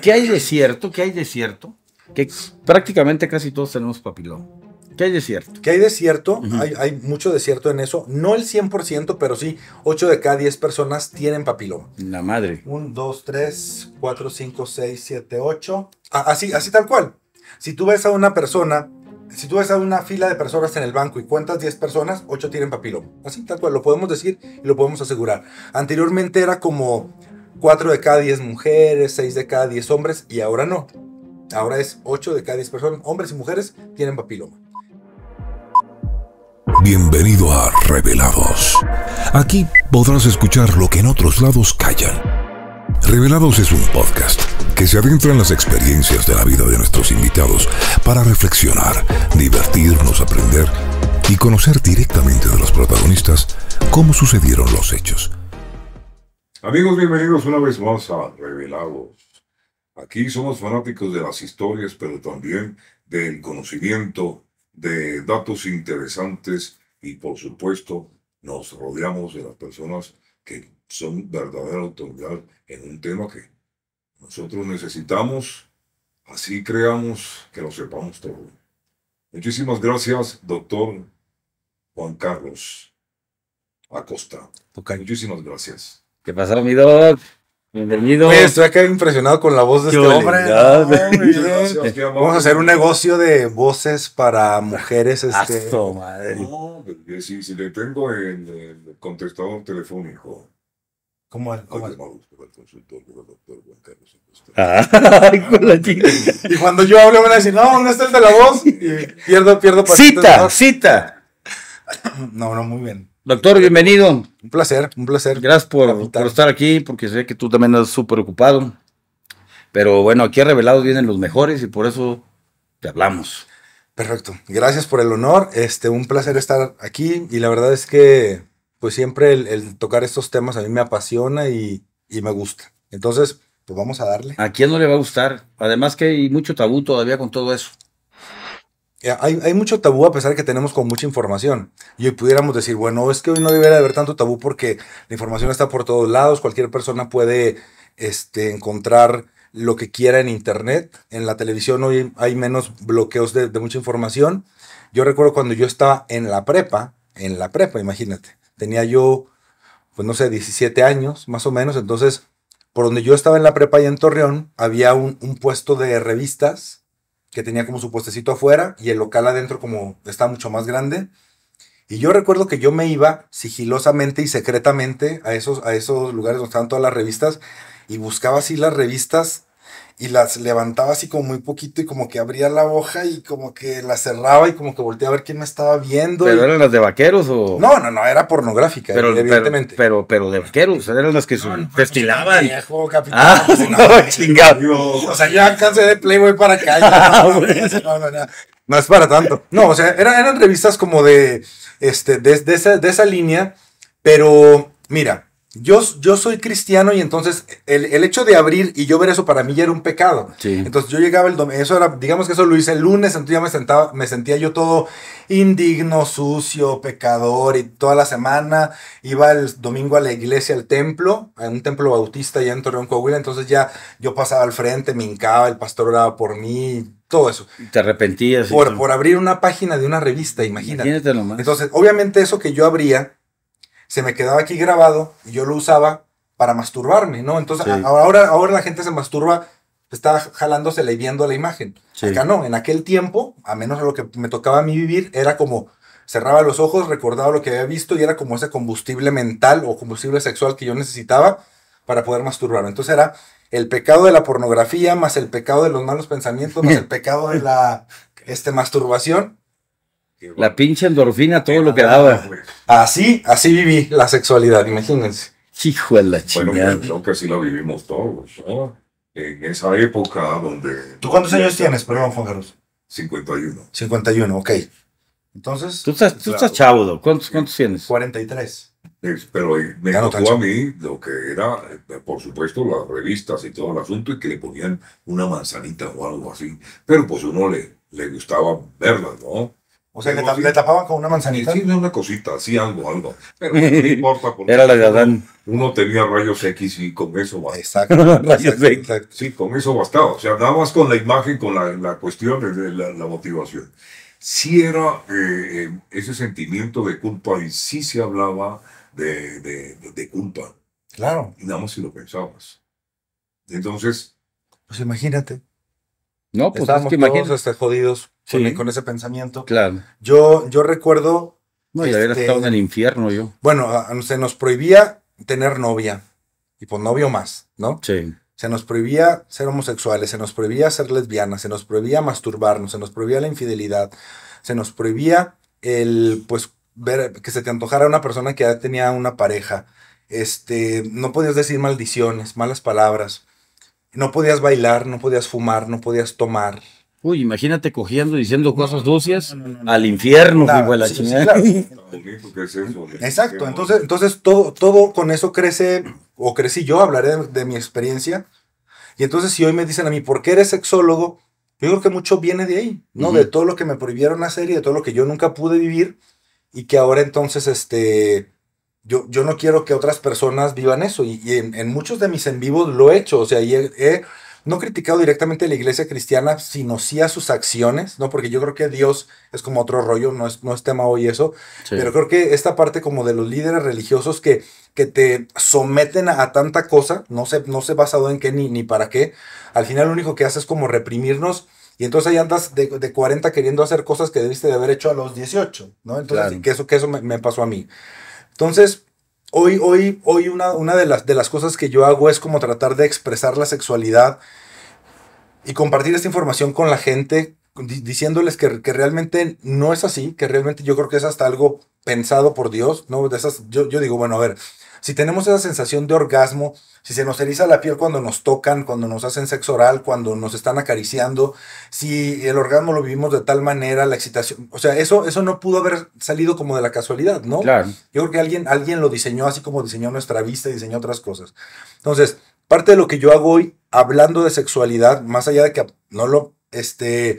¿Qué hay de cierto? ¿Qué hay de cierto? Que prácticamente casi todos tenemos papiloma. ¿Qué hay de cierto? ¿Qué hay de cierto? hay, mucho de cierto en eso. No el 100%, pero sí 8 de cada 10 personas tienen papiloma. La madre. 1, 2, 3, 4, 5, 6, 7, 8. Así, así tal cual. Si tú ves a una persona, si tú ves a una fila de personas en el banco y cuentas 10 personas, 8 tienen papiloma. Así tal cual, lo podemos decir y lo podemos asegurar. Anteriormente era como 4 de cada 10 mujeres, 6 de cada 10 hombres, y ahora no. Ahora es 8 de cada 10 personas, hombres y mujeres, tienen papiloma. Bienvenido a Revelados. Aquí podrás escuchar lo que en otros lados callan. Revelados es un podcast que se adentra en las experiencias de la vida de nuestros invitados para reflexionar, divertirnos, aprender y conocer directamente de los protagonistas cómo sucedieron los hechos Amigos, bienvenidos una vez más a Revelados. Aquí somos fanáticos de las historias, pero también del conocimiento, de datos interesantes y por supuesto nos rodeamos de las personas que son verdadera autoridad en un tema que nosotros necesitamos, así creamos que lo sepamos todo. Muchísimas gracias, doctor Juan Carlos Acosta. Muchísimas gracias. ¿Qué pasó, mi doc? Bienvenido. estoy acá impresionado con la voz de este hombre. Vamos a hacer un negocio de voces para mujeres. Este. madre. No, si, si le tengo en el contestador telefónico. ¿Cómo es? ¿Cómo el... Ah, Y cuando yo hablo, me van a decir, no, ¿dónde está el de la voz? Y pierdo, pierdo. Cita, cita. No, no, muy bien. Doctor, bienvenido. Un placer, un placer. Gracias por, estar aquí, porque sé que tú también estás súper ocupado. Pero bueno, aquí a Revelados vienen los mejores y por eso te hablamos. Perfecto. Gracias por el honor. Este, un placer estar aquí. Y la verdad es que, pues siempre el, tocar estos temas a mí me apasiona y, y, me gusta. Entonces, pues vamos a darle. ¿A quién no le va a gustar? Además que hay mucho tabú todavía con todo eso. Eh, hay, mucho tabú a pesar de que tenemos con mucha información. Y hoy pudiéramos decir, bueno, es que hoy no debería haber tanto tabú porque la información está por todos lados, cualquier persona puede este, encontrar lo que quiera en Internet. En la televisión hoy hay menos bloqueos de, mucha información. Yo recuerdo cuando yo estaba en la prepa, en la prepa, imagínate, tenía yo, pues no sé, 17 años más o menos, entonces por donde yo estaba en la prepa y en Torreón, había un, un puesto de revistas que tenía como su postecito afuera y el local adentro como está mucho más grande. Y yo recuerdo que yo me iba sigilosamente y secretamente a esos, a esos lugares donde estaban todas las revistas y buscaba así las revistas y las levantaba así como muy poquito y como que abría la hoja y como que la cerraba y como que volteaba a ver quién me estaba viendo. ¿Pero eran las de vaqueros o...? No, no, no, era pornográfica, pero, evidentemente. Pero, pero, de vaqueros, eran las que no, no, capitán, ah, no, chingado. o sea, yo cansé de Playboy para acá. haya. Ah, no, no, no, no, es para tanto. No, o sea, eran, eran revistas como de, este, de, de, esa, de esa línea, pero mira yo, soy cristiano y entonces el, hecho de abrir y yo ver eso para mí ya era un pecado. Entonces yo llegaba el domingo, eso era, digamos que eso lo hice el lunes, entonces ya me, sentaba, me sentía yo todo indigno, sucio, pecador y toda la semana iba el domingo a la iglesia, al templo, a un templo bautista allá en Torreón, Coahuila, entonces ya yo pasaba al frente, me hincaba, el pastor oraba por mí, todo eso. Te arrepentías. Por, por abrir una página de una revista, imagínate. nomás. Entonces, obviamente eso que yo abría se me quedaba aquí grabado y yo lo usaba para masturbarme, ¿no? Entonces, ahora, ahora la gente se masturba, está jalándose y viendo la imagen. Acá no, en aquel tiempo, a menos de lo que me tocaba a mí vivir, era como cerraba los ojos, recordaba lo que había visto y era como ese combustible mental o combustible sexual que yo necesitaba para poder masturbarme. Entonces era el pecado de la pornografía, más el pecado de los malos pensamientos, más el pecado de la este, masturbación, la pinche endorfina, todo lo que daba. Así, así viví la sexualidad, imagínense. Hijo de la chingada. Bueno, creo que así la vivimos todos. En esa época donde... ¿Tú cuántos años tienes, 51. 51, ok. Entonces... Tú estás, tú estás chavo, ¿Cuántos, ¿cuántos tienes? 43. pero eh, me a mí lo que era, eh, por supuesto, las revistas y todo el asunto, y que le ponían una manzanita o algo así. Pero pues uno le, le gustaba verlas, ¿no? O sea, le, tapaban con una manzanita. Sí, una cosita, sí, algo, algo. Pero no importa Era la de Uno, tenía rayos X y con eso bastaba. Exacto. rayos X. Sí, con eso bastaba. O sea, nada más con la imagen, con la, la cuestión de la, motivación. Sí era eh, eh, ese sentimiento de culpa y sí se hablaba de, de culpa. Claro. Y nada más si lo pensabas. Entonces. Pues imagínate. No, pues Estábamos es este, jodidos con, ese pensamiento. Claro. Yo, yo recuerdo. No, ya estado en este, el infierno yo. Bueno, se nos prohibía tener novia. Y pues novio más, ¿no? Sí. Se nos prohibía ser homosexuales, se nos prohibía ser lesbianas, se nos prohibía masturbarnos, se nos prohibía la infidelidad, se nos prohibía el, pues, ver que se te antojara una persona que ya tenía una pareja. Este, no podías decir maldiciones, malas palabras. No podías bailar, no podías fumar, no podías tomar. Uy, imagínate cogiendo diciendo cosas dulces al infierno, la Exacto, entonces, entonces todo, todo con eso crece, o crecí yo, hablaré de, mi experiencia. Y entonces si hoy me dicen a mí, ¿por qué eres sexólogo? Yo creo que mucho viene de ahí, ¿no? De todo lo que me prohibieron hacer y de todo lo que yo nunca pude vivir y que ahora entonces, este, yo, yo no quiero que otras personas vivan eso. Y, en, muchos de mis en vivos lo he hecho. O sea, y he, no criticado directamente a la iglesia cristiana, sino sí a sus acciones, ¿no? Porque yo creo que Dios es como otro rollo, no es, no es tema hoy eso, pero creo que esta parte como de los líderes religiosos que, que te someten a, tanta cosa, no sé, no sé basado en qué ni, ni para qué, al final lo único que hace es como reprimirnos. Y entonces ahí andas de, 40 queriendo hacer cosas que debiste de haber hecho a los 18, ¿no? Entonces, que eso, que eso me, me pasó a mí. Entonces, hoy, hoy, hoy una, de, las, de las cosas que yo hago es como tratar de expresar la sexualidad y compartir esta información con la gente, diciéndoles que, realmente no es así, que realmente yo creo que es hasta algo pensado por Dios, ¿no? De esas, yo, yo digo, bueno, a ver, si tenemos esa sensación de orgasmo, si se nos eriza la piel cuando nos tocan, cuando nos hacen sexo oral, cuando nos están acariciando, si el orgasmo lo vivimos de tal manera, la excitación, o sea, eso, eso no pudo haber salido como de la casualidad, ¿no? Claro. Yo creo que alguien, alguien lo diseñó así como diseñó nuestra vista y diseñó otras cosas. Entonces, parte de lo que yo hago hoy, hablando de sexualidad, más allá de que no lo, este,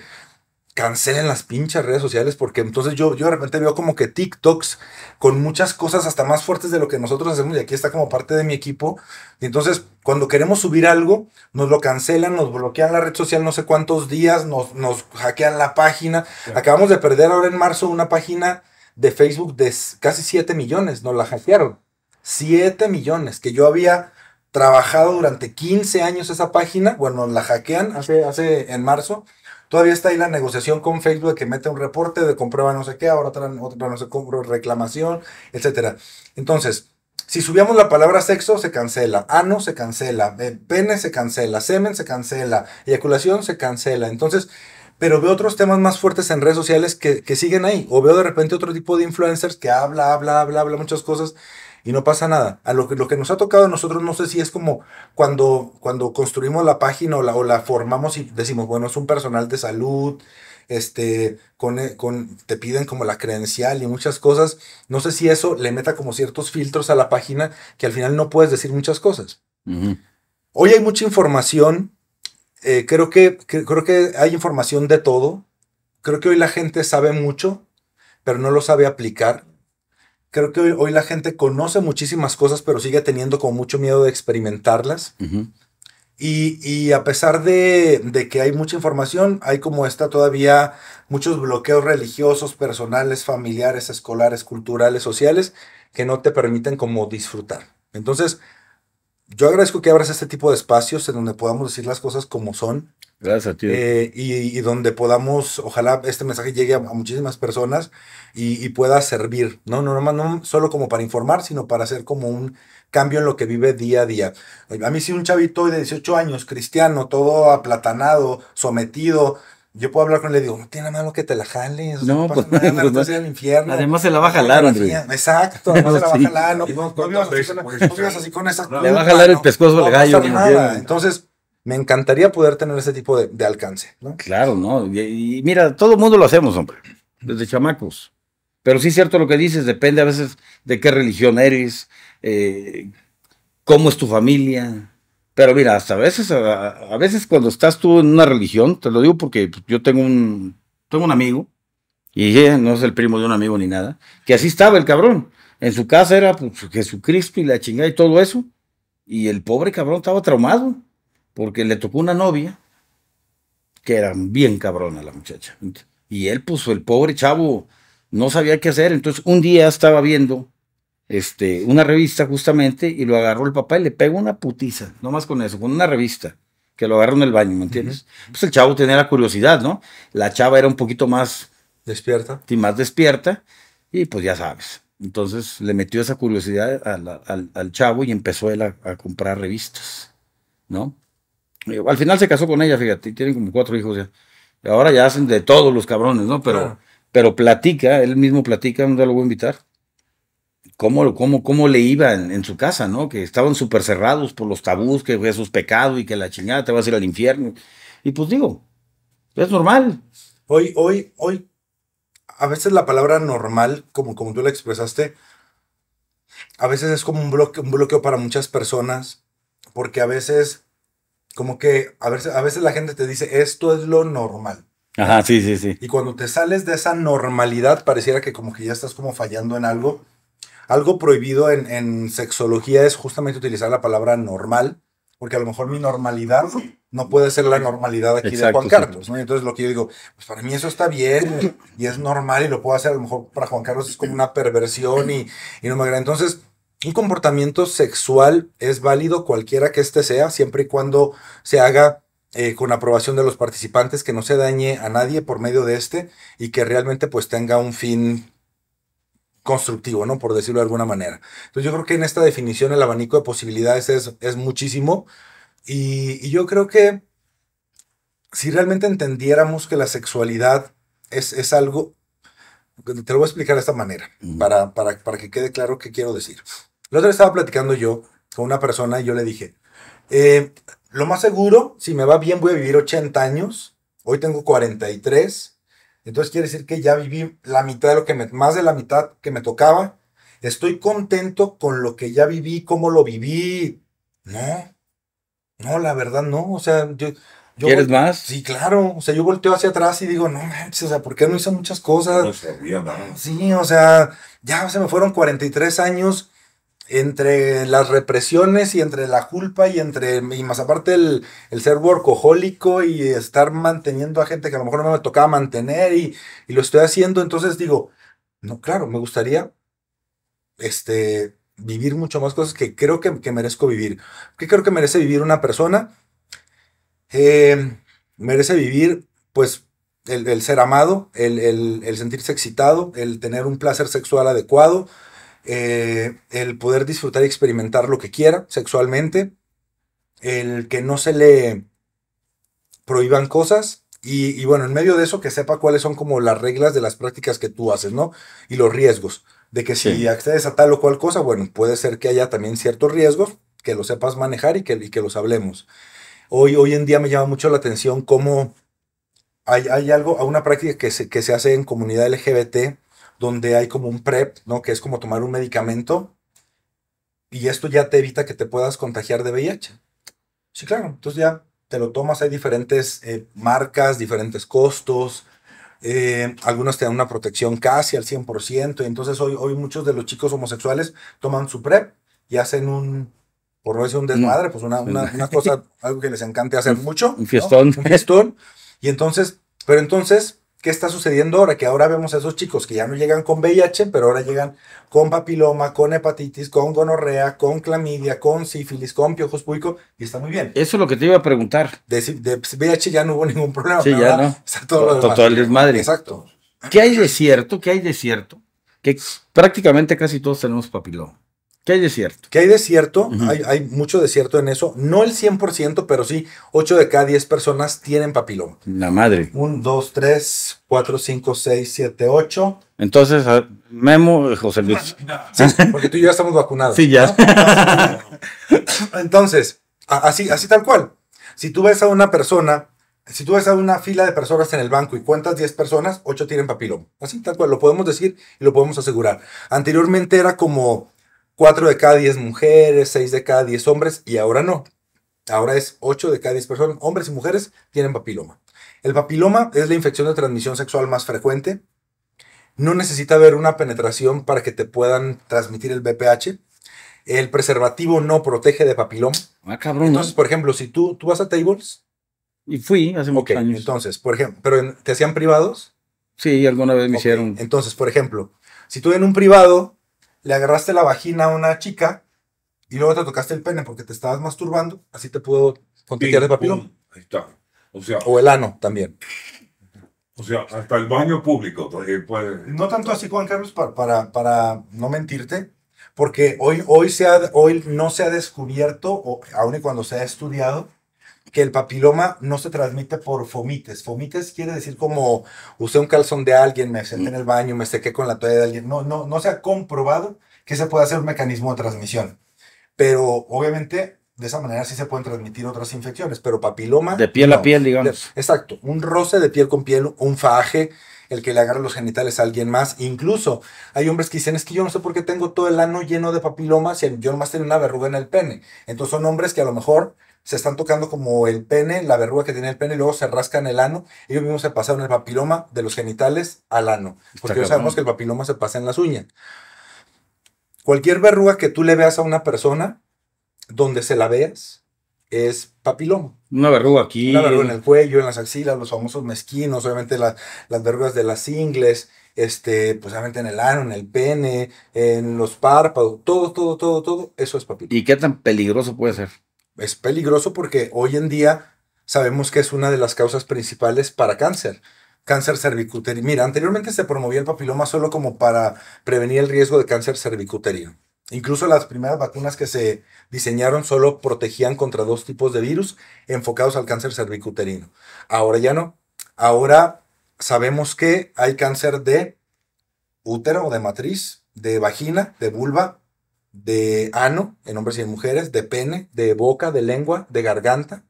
cancelen las pinches redes sociales porque entonces yo, yo de repente veo como que TikToks con muchas cosas hasta más fuertes de lo que nosotros hacemos y aquí está como parte de mi equipo. Y entonces cuando queremos subir algo, nos lo cancelan, nos bloquean la red social no sé cuántos días, nos, hackean la página. Acabamos de perder ahora en marzo una página de Facebook de casi 7 millones, nos la hackearon. 7 millones que yo había trabajado durante 15 años esa página, bueno, la hackean hace, hace en marzo Todavía está ahí la negociación con Facebook que mete un reporte de comprueba no sé qué, ahora otra, otra no sé reclamación, etc. Entonces, si subíamos la palabra sexo, se cancela. Ano se cancela. Eh, pene se cancela. Semen se cancela. Eyaculación se cancela. Entonces, pero veo otros temas más fuertes en redes sociales que, que siguen ahí. O veo de repente otro tipo de influencers que habla, habla, habla, habla muchas cosas y no pasa nada. A lo que, nos ha tocado a nosotros, no sé si es como cuando, cuando construimos la página o la, formamos y decimos, bueno, es un personal de salud, este, con, eh, con, te piden como la credencial y muchas cosas. No sé si eso le meta como ciertos filtros a la página que al final no puedes decir muchas cosas. Hoy hay mucha información, eh, creo, creo que hay información de todo. Creo que hoy la gente sabe mucho, pero no lo sabe aplicar creo que hoy, la gente conoce muchísimas cosas, pero sigue teniendo como mucho miedo de experimentarlas. y, y, a pesar de, de, que hay mucha información, hay como esta todavía muchos bloqueos religiosos, personales, familiares, escolares, culturales, sociales, que no te permiten como disfrutar. Entonces, yo agradezco que abras este tipo de espacios en donde podamos decir las cosas como son. Gracias a eh, y, donde podamos, ojalá este mensaje llegue a, muchísimas personas y, y, pueda servir, ¿no? No, no, no solo como para informar, sino para hacer como un cambio en lo que vive día a día. A mí sí un chavito de 18 años, cristiano, todo aplatanado, sometido, yo puedo hablar con él y le digo, no tiene nada malo que te la jales. No, no pues nada, pues, no, infierno. Además se la va a jalar, Andrés. Exacto, además se la va a jalar. No, vivas así con esa. Le va a jalar el pescozo al gallo. Entonces, me encantaría poder tener ese tipo de, alcance. Claro, ¿no? Y, mira, todo el mundo lo hacemos, hombre, desde chamacos. Pero sí es cierto lo que dices, depende a veces de qué religión eres, eh, cómo es tu familia, pero mira, hasta a veces, cuando estás tú en una religión, te lo digo porque pues, yo tengo un, tengo un amigo, y no es el primo de un amigo ni nada, que así estaba el cabrón. En su casa era pues, Jesucristo y la chingada y todo eso. Y el pobre cabrón estaba traumado porque le tocó una novia que era bien cabrona la muchacha. Y él, pues el pobre chavo, no sabía qué hacer. Entonces un día estaba viendo este, una revista justamente y lo agarró el papá y le pegó una putiza, no más con eso, con una revista que lo agarró en el baño, ¿me entiendes? Pues el chavo tenía la curiosidad, ¿no? La chava era un poquito más despierta. Y más despierta y pues ya sabes. Entonces le metió esa curiosidad al, chavo y empezó él a, comprar revistas, ¿no? Eh, al final se casó con ella, fíjate, tienen como cuatro hijos ya. ahora ya hacen de todos los cabrones, ¿no? Pero, pero platica, él mismo platica, no lo voy a invitar cómo, cómo, le iban en, su casa, ¿no? Que estaban súper cerrados por los tabús, que fue sus pecado y que la chingada te va a ir al infierno. Y pues digo, es normal. Hoy, hoy, hoy, a veces la palabra normal, como, como tú la expresaste, a veces es como un, bloqueo para muchas personas, porque a veces, como que, a veces, a veces la gente te dice, esto es lo normal. Ajá, sí, sí, sí. Y cuando te sales de esa normalidad, pareciera que como que ya estás como fallando en algo. Algo prohibido en, sexología es justamente utilizar la palabra normal, porque a lo mejor mi normalidad no puede ser la normalidad aquí de Juan Carlos, Entonces lo que yo digo, pues para mí eso está bien y es normal y lo puedo hacer, a lo mejor para Juan Carlos es como una perversión y, no me agrada. Entonces, un comportamiento sexual es válido cualquiera que este sea, siempre y cuando se haga eh, con aprobación de los participantes, que no se dañe a nadie por medio de este y que realmente pues tenga un fin constructivo, ¿no? Por decirlo de alguna manera. Entonces yo creo que en esta definición el abanico de posibilidades es, muchísimo y, yo creo que si realmente entendiéramos que la sexualidad es, es algo, te lo voy a explicar de esta manera, para, para, para que quede claro qué quiero decir. La otra estaba platicando yo con una persona y yo le dije, eh, lo más seguro, si me va bien, voy a vivir 80 años. Hoy tengo 43. Entonces quiere decir que ya viví la mitad de lo que me, más de la mitad que me tocaba. Estoy contento con lo que ya viví, cómo lo viví. No, no, la verdad no. O sea, yo. ¿Quieres más? Sí, claro. O sea, yo volteo hacia atrás y digo, no, o sea, ¿por qué no hice muchas cosas? No Sí, o sea, ya se me fueron 43 años entre las represiones y entre la culpa y entre, y más aparte el, ser workahólico y estar manteniendo a gente que a lo mejor no me tocaba mantener y, lo estoy haciendo, entonces digo, no, claro, me gustaría, este, vivir mucho más cosas que creo que, merezco vivir. ¿Qué creo que merece vivir una persona? Eh, merece vivir, pues, el, ser amado, el sentirse excitado, el tener un placer sexual adecuado, eh, el poder disfrutar y experimentar lo que quiera sexualmente, el que no se le prohíban cosas y, bueno, en medio de eso que sepa cuáles son como las reglas de las prácticas que tú haces, ¿no? Y los riesgos, de que si accedes a tal o cual cosa, bueno, puede ser que haya también ciertos riesgos, que lo sepas manejar y que, y que los hablemos. Hoy, hoy en día me llama mucho la atención cómo hay, hay algo, una práctica que que se hace en comunidad LGBT, donde hay como un PrEP, ¿no? Que es como tomar un medicamento y esto ya te evita que te puedas contagiar de VIH. Sí, claro, entonces ya te lo tomas, hay diferentes eh, marcas, diferentes costos, eh, algunos te dan una protección casi al 100%, y entonces hoy, hoy muchos de los chicos homosexuales toman su PrEP y hacen un, por no decir un desmadre, pues una, cosa, algo que les encante hacer mucho. Un fiestón. Un fiestón. Y entonces, pero entonces ¿Qué está sucediendo ahora? Que ahora vemos a esos chicos que ya no llegan con VIH, pero ahora llegan con papiloma, con hepatitis, con gonorrea, con clamidia, con sífilis, con piojos públicos, y está muy bien. Eso es lo que te iba a preguntar. De, pues, VIH ya no hubo ningún problema. Sí, ya no. Está todo lo Total desmadre. Exacto. ¿Qué hay de cierto? ¿Qué hay de cierto? Que prácticamente casi todos tenemos papiloma. ¿Qué hay de cierto? ¿Qué hay de cierto? hay, mucho de cierto en eso. No el 100%, pero sí 8 de cada 10 personas tienen papiloma. La madre. 1, 2, 3, 4, 5, 6, 7, 8. Entonces, Memo, José Luis. porque tú y yo ya estamos vacunados. Sí, ya. Entonces, así, así tal cual. Si tú ves a una persona si tú ves a una fila de personas en el banco y cuentas 10 personas, 8 tienen papiloma. Así, tal cual, lo podemos decir y lo podemos asegurar. Anteriormente era como 4 de cada 10 mujeres, 6 de cada 10 hombres, y ahora no. Ahora es 8 de cada 10 personas, hombres y mujeres, tienen papiloma. El papiloma es la infección de transmisión sexual más frecuente. No necesita haber una penetración para que te puedan transmitir el BPH. El preservativo no protege de papiloma. Ah, cabrón. Entonces, por ejemplo, si tú, tú vas a tables. Y fui hace muchos años. Entonces, por ejemplo, ¿pero te hacían privados? Sí, alguna vez me hicieron. Entonces, por ejemplo, si tú en un privado le agarraste la vagina a una chica y luego te tocaste el pene porque te estabas masturbando, así te puedo contagiar de papiloma. ahí está. O, sea, o el ano también. O sea, hasta el baño público. Pues, no tanto así, Juan Carlos, para, para, para no mentirte, porque hoy, hoy, hoy no se ha descubierto, o, aun y cuando se ha estudiado, que el papiloma no se transmite por fomites. Fomites quiere decir como usé un calzón de alguien, me senté en el baño, me sequé con la toalla de alguien. No, no, no se ha comprobado que se pueda hacer un mecanismo de transmisión. Pero obviamente de esa manera sí se pueden transmitir otras infecciones, pero papiloma. De piel a piel, digamos. Exacto, un roce de piel con piel, un faje, el que le agarra los genitales a alguien más. Incluso hay hombres que dicen, es que yo no sé por qué tengo todo el ano lleno de papilomas y yo nomás tengo una verruga en el pene. Entonces son hombres que a lo mejor se están tocando como el pene, la verruga que tiene el pene, y luego se rasca en el ano. Ellos mismos se pasaron el papiloma de los genitales al ano, porque ya sabemos que el papiloma se pasa en las uñas. Cualquier verruga que tú le veas a una persona, donde se la veas, es papiloma. Una verruga aquí. Una verruga en el cuello, en las axilas, los famosos mezquinos, obviamente las verrugas de las ingles, este, pues obviamente en el ano, en el pene, en los párpados, todo, todo, todo, todo, eso es papiloma. ¿Y qué tan peligroso puede ser? es peligroso porque hoy en día sabemos que es una de las causas principales para cáncer. Cáncer cervicuterino. Mira, anteriormente se promovía el papiloma solo como para prevenir el riesgo de cáncer cervicuterino. Incluso las primeras vacunas que se diseñaron solo protegían contra dos tipos de virus enfocados al cáncer cervicuterino. Ahora ya no. Ahora sabemos que hay cáncer de útero o de matriz, de vagina, de vulva, de ano, en hombres y en mujeres, de pene, de boca, de lengua, de garganta,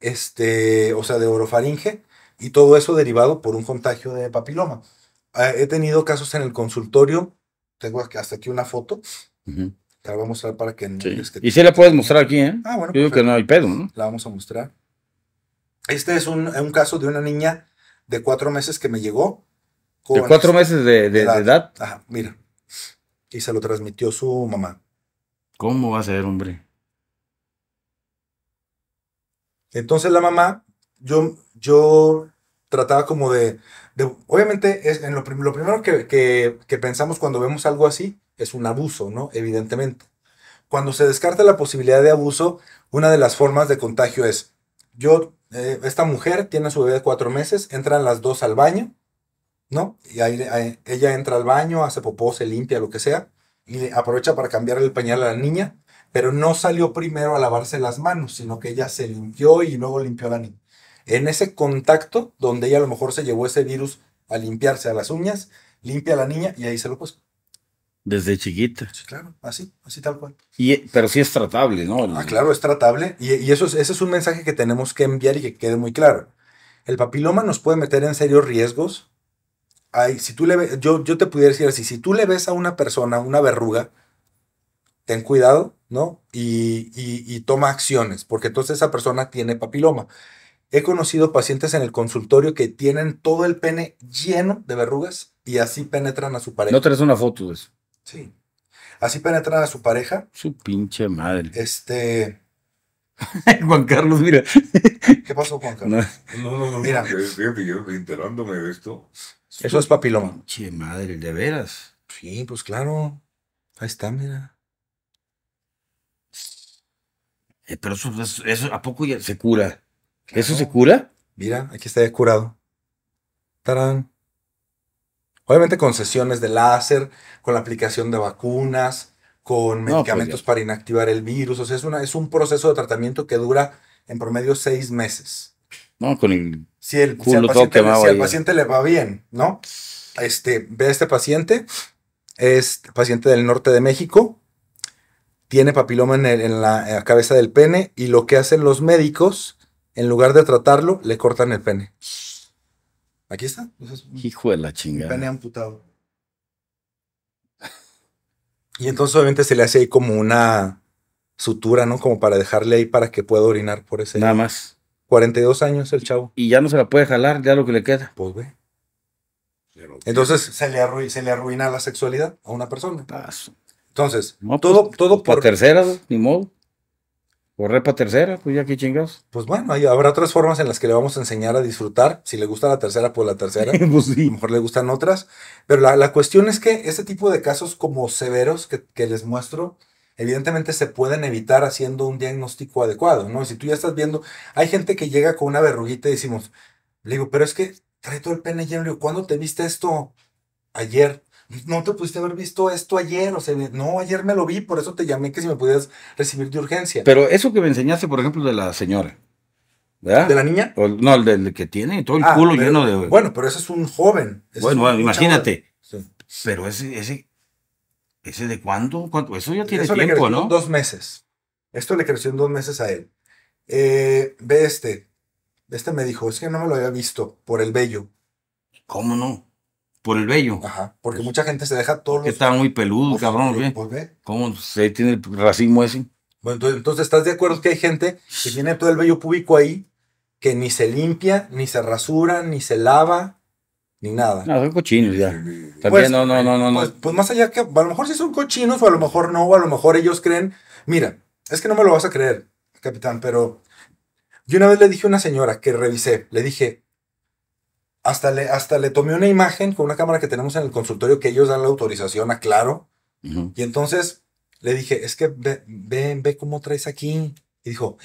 este, o sea, de orofaringe, y todo eso derivado por un contagio de papiloma. Ah, he tenido casos en el consultorio, tengo hasta aquí una foto, te la voy a mostrar para que... y si la puedes mostrar aquí, ¿eh? Ah, bueno. Yo digo que no hay pedo, ¿no? La vamos a mostrar. Este es un, caso de una niña de cuatro meses que me llegó. ¿De cuatro este, meses de, edad? edad? Ajá, mira y se lo transmitió su mamá. ¿Cómo va a ser, hombre? Entonces la mamá, yo, yo trataba como de, de obviamente, es en lo, primero que, que, pensamos cuando vemos algo así es un abuso, ¿no? Evidentemente. Cuando se descarta la posibilidad de abuso, una de las formas de contagio es, yo, eh, esta mujer tiene a su bebé de cuatro meses, entran las dos al baño, ¿no? Y ahí, ella entra al baño, hace popó, se limpia, lo que sea, y aprovecha para cambiarle el pañal a la niña, pero no salió primero a lavarse las manos, sino que ella se limpió y luego limpió a la niña. En ese contacto, donde ella a lo mejor se llevó ese virus a limpiarse a las uñas, limpia a la niña y ahí se lo puso. Desde chiquita. Sí, claro, así, así tal cual. Y, pero sí es tratable, ¿no? Ah, claro, es tratable. Y, y, eso ese es un mensaje que tenemos que enviar y que quede muy claro. El papiloma nos puede meter en serios riesgos si tú le yo, yo te pudiera decir así, si tú le ves a una persona una verruga, ten cuidado, ¿no? Y, toma acciones, porque entonces esa persona tiene papiloma. He conocido pacientes en el consultorio que tienen todo el pene lleno de verrugas y así penetran a su pareja. ¿No traes una foto de eso? Sí. Así penetran a su pareja. Su pinche madre. Este. Juan Carlos, mira. ¿Qué pasó, Juan Carlos? No, no, no. mira. Fíjate, yo enterándome de esto, eso es papiloma. Che madre, de veras. Sí, pues claro. Ahí está, mira. Eh, pero pues, eso, ¿a poco ya se cura? ¿Eso se cura? Mira, aquí está ya curado. Tarán. Obviamente con sesiones de láser, con la aplicación de vacunas, con pues, medicamentos para inactivar el virus. O sea, es, una, es un proceso de tratamiento que dura en promedio seis meses. No, con el si el, uh, eh. paciente, le va bien, ¿no? Este, ve a este paciente, es paciente del norte de México, tiene papiloma en, la, cabeza del pene y lo que hacen los médicos, en lugar de tratarlo, le cortan el pene. Aquí está. Hijo de la chingada. Pene amputado. Y entonces obviamente se le hace ahí como una sutura, ¿no? Como para dejarle ahí para que pueda orinar por ese. Nada más. 42 años el chavo. Y ya no se la puede jalar, ya lo que le queda. Pues güey. Entonces, ¿se le, arruina, la sexualidad a una persona? Entonces, pues, todo, todo por... terceras ni modo. Correr para tercera, pues ya qué chingados. Pues bueno, habrá otras formas en las que le vamos a enseñar a disfrutar. Si le gusta la tercera, pues la tercera. Pues, a lo mejor le gustan otras. Pero la, cuestión es que este tipo de casos como severos que, que les muestro, evidentemente se pueden evitar haciendo un diagnóstico adecuado, ¿no? Si tú ya estás viendo, hay gente que llega con una verruguita y decimos, le digo, pero es que trae todo el pene lleno, ¿cuándo te viste esto? Ayer. No te pudiste haber visto esto ayer, o sea, no, ayer me lo vi, por eso te llamé que si me pudieras recibir de urgencia. Pero eso que me enseñaste, por ejemplo, de la señora, ¿verdad? ¿De la niña? no, el del que tiene todo el ah, culo lleno de. Bueno, pero ese es un joven. Bueno, imagínate. Pero ese, ¿Ese de cuándo? ¿Cuánto? Eso ya tiene tiempo, ¿no? dos meses. Esto le creció en dos meses a él. Eh, ve este. Este me dijo, es que no me lo había visto por el vello. ¿Cómo no? Por el vello. Ajá, porque pues, mucha gente se deja todo. los... Está muy peludo, pues, cabrón, pues, ¿Cómo se tiene el racismo ese? Bueno, entonces, entonces, ¿estás de acuerdo que hay gente que tiene todo el vello púbico ahí, que ni se limpia, ni se rasura, ni se lava? ni nada. No, son cochinos ya. También pues, no, no, no, no. Pues, pues, más allá que a lo mejor sí son cochinos, o a lo mejor no, o a lo mejor ellos creen. Mira, es que no me lo vas a creer, capitán, pero yo una vez le dije a una señora que revisé, le dije, hasta le, hasta le tomé una imagen con una cámara que tenemos en el consultorio que ellos dan la autorización aclaro, Y entonces le dije, es que ve, ve, ve cómo traes aquí. Y dijo,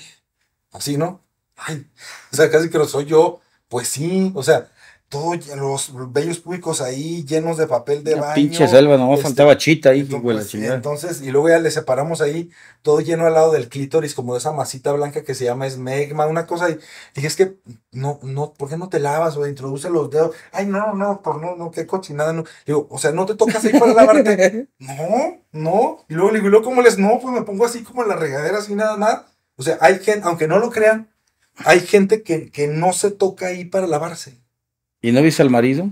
así, ¿no? Ay, o sea, casi que lo soy yo. Pues sí, o sea, todos los bellos públicos ahí llenos de papel de baño. Pinche selva, no, este, faltaba chita ahí, entonces, y luego ya le separamos ahí, todo lleno al lado del clítoris, como de esa masita blanca que se llama esmegma, una cosa. Y dije, es que, no, no, ¿por qué no te lavas o introduce los dedos? Ay, no, no, por no, no, qué cochinada. nada. Digo, o sea, no te tocas ahí para lavarte. no, no. Y luego le digo, ¿cómo les? No, pues me pongo así como en la regadera, así nada más. O sea, hay gente, aunque no lo crean, hay gente que, que no se toca ahí para lavarse. ¿Y no viste al marido?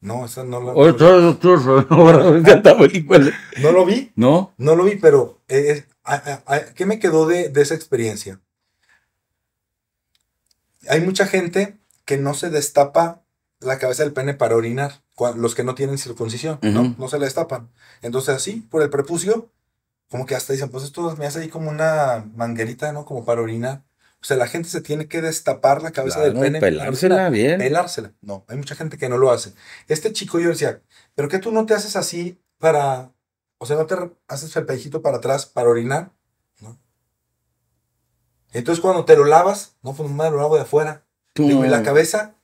No, eso no lo. No lo vi. No. No lo vi, pero eh, eh, ¿qué me quedó de, esa experiencia? Hay mucha gente que no se destapa la cabeza del pene para orinar, los que no tienen circuncisión, ¿no? No se la destapan. Entonces así, por el prepucio, como que hasta dicen, pues esto me hace ahí como una manguerita, ¿no? Como para orinar. O sea, la gente se tiene que destapar la cabeza del pene. Pelársela bien. Pelársela. No, hay mucha gente que no lo hace. Este chico yo decía, ¿pero qué tú no te haces así para, o sea, no te haces el pejito para atrás para orinar? ¿No? Entonces cuando te lo lavas, no, pues no me lo lavo de afuera. y la cabeza,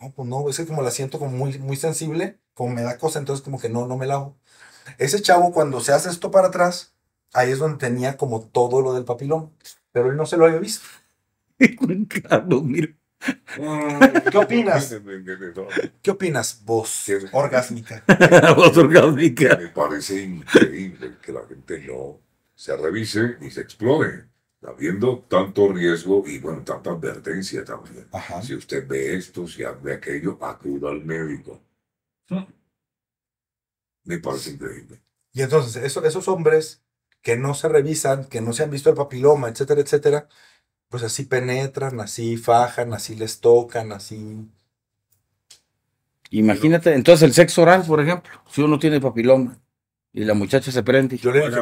no, pues no, es que como la siento como muy, muy sensible, como me da cosa, entonces como que no, no me lavo. Ese chavo cuando se hace esto para atrás, ahí es donde tenía como todo lo del papilón, pero él no se lo había visto. Carlos, mira. Mm, ¿Qué opinas? ¿Qué opinas vos, orgásmica? Voz orgásmica. Me parece increíble que la gente no se revise y se explore, habiendo tanto riesgo y bueno, tanta advertencia también. Si usted ve esto, si ve aquello, acuda al médico. Hmm. Me parece increíble. Y entonces, esos hombres que no se revisan, que no se han visto el papiloma, etcétera, etcétera, pues así penetran, así fajan, así les tocan, así. Imagínate, entonces el sexo oral, por ejemplo, si uno tiene papiloma y la muchacha se prende. Yo le, dije,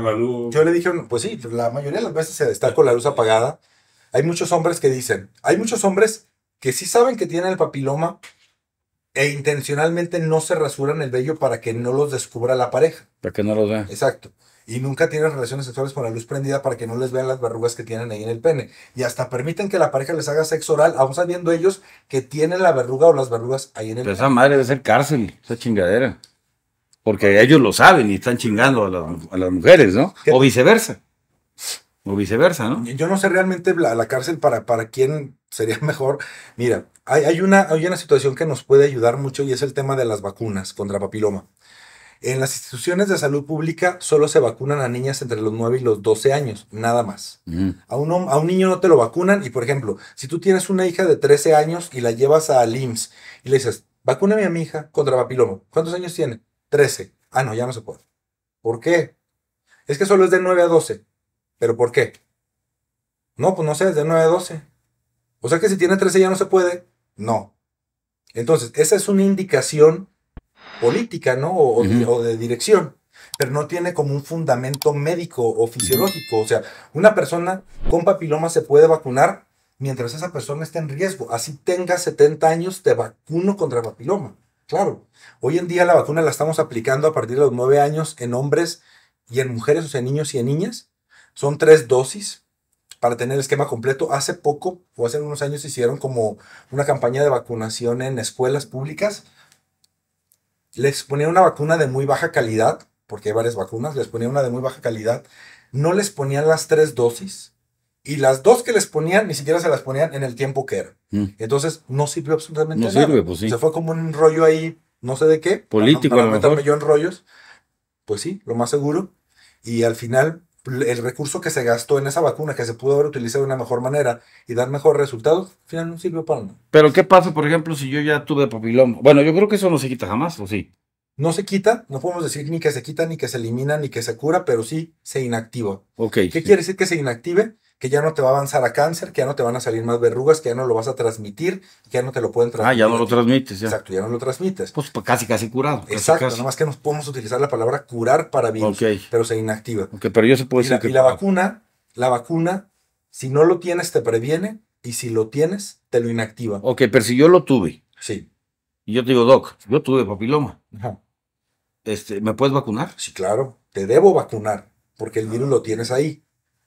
yo le dije, pues sí, la mayoría de las veces se destaca con la luz apagada. Hay muchos hombres que dicen, hay muchos hombres que sí saben que tienen el papiloma e intencionalmente no se rasuran el vello para que no los descubra la pareja. Para que no los vea. Exacto y nunca tienen relaciones sexuales con la luz prendida para que no les vean las verrugas que tienen ahí en el pene. Y hasta permiten que la pareja les haga sexo oral, aún sabiendo ellos que tienen la verruga o las verrugas ahí en el Pero pene. Esa madre debe ser cárcel, esa chingadera. Porque ellos lo saben y están chingando a, las mujeres, ¿no? O viceversa. O viceversa, ¿no? Yo no sé realmente la, la cárcel para, para quién sería mejor. Mira, hay, hay, una, hay una situación que nos puede ayudar mucho y es el tema de las vacunas contra papiloma. En las instituciones de salud pública solo se vacunan a niñas entre los 9 y los 12 años, nada más. Mm. A, un, a un niño no te lo vacunan y, por ejemplo, si tú tienes una hija de 13 años y la llevas a IMSS y le dices, vacúname a mi hija contra papiloma, ¿cuántos años tiene? 13. Ah, no, ya no se puede. ¿Por qué? Es que solo es de 9 a 12. ¿Pero por qué? No, pues no sé, es de 9 a 12. O sea que si tiene 13 ya no se puede. No. Entonces, esa es una indicación política, ¿no? O, de dirección, pero no tiene como un fundamento médico o fisiológico. O sea, una persona con papiloma se puede vacunar mientras esa persona esté en riesgo. Así tenga 70 años, De vacuno contra papiloma. Claro, hoy en día la vacuna la estamos aplicando a partir de los 9 años en hombres y en mujeres, o sea, en niños y en niñas. Son tres dosis para tener el esquema completo. Hace poco, o hace unos años, hicieron como una campaña de vacunación en escuelas públicas les ponía una vacuna de muy baja calidad, porque hay varias vacunas, les ponía una de muy baja calidad, no les ponían las tres dosis y las dos que les ponían ni siquiera se las ponían en el tiempo que era. Mm. Entonces no sirve absolutamente no nada. Sirve, pues, sí. Se fue como un rollo ahí, no sé de qué. Político, para, yo en rollos. Pues sí, lo más seguro. Y al final el recurso que se gastó en esa vacuna, que se pudo haber utilizado de una mejor manera y dar mejores resultados, al final no sirvió para nada. Pero ¿qué pasa, por ejemplo, si yo ya tuve papiloma? Bueno, yo creo que eso no se quita jamás, ¿o sí? No se quita, no podemos decir ni que se quita, ni que se elimina, ni que se cura, pero sí se inactiva. ¿Qué quiere decir que se inactive? que ya no te va a avanzar a cáncer, que ya no te van a salir más verrugas, que ya no lo vas a transmitir, que ya no te lo pueden transmitir. Ah, ya no lo transmites, ya. Exacto, ya no lo transmites. Pues, pues casi, casi curado. Exacto, nada nomás que nos podemos utilizar la palabra curar para virus, pero se inactiva. Ok, pero yo se puede y decir la, que... Y la vacuna, la vacuna, si no lo tienes, te previene, y si lo tienes, te lo inactiva. Ok, pero si yo lo tuve. Sí. Y yo te digo, Doc, yo tuve papiloma. Este, ¿Me puedes vacunar? Sí, claro, te debo vacunar, porque el virus ah. lo tienes ahí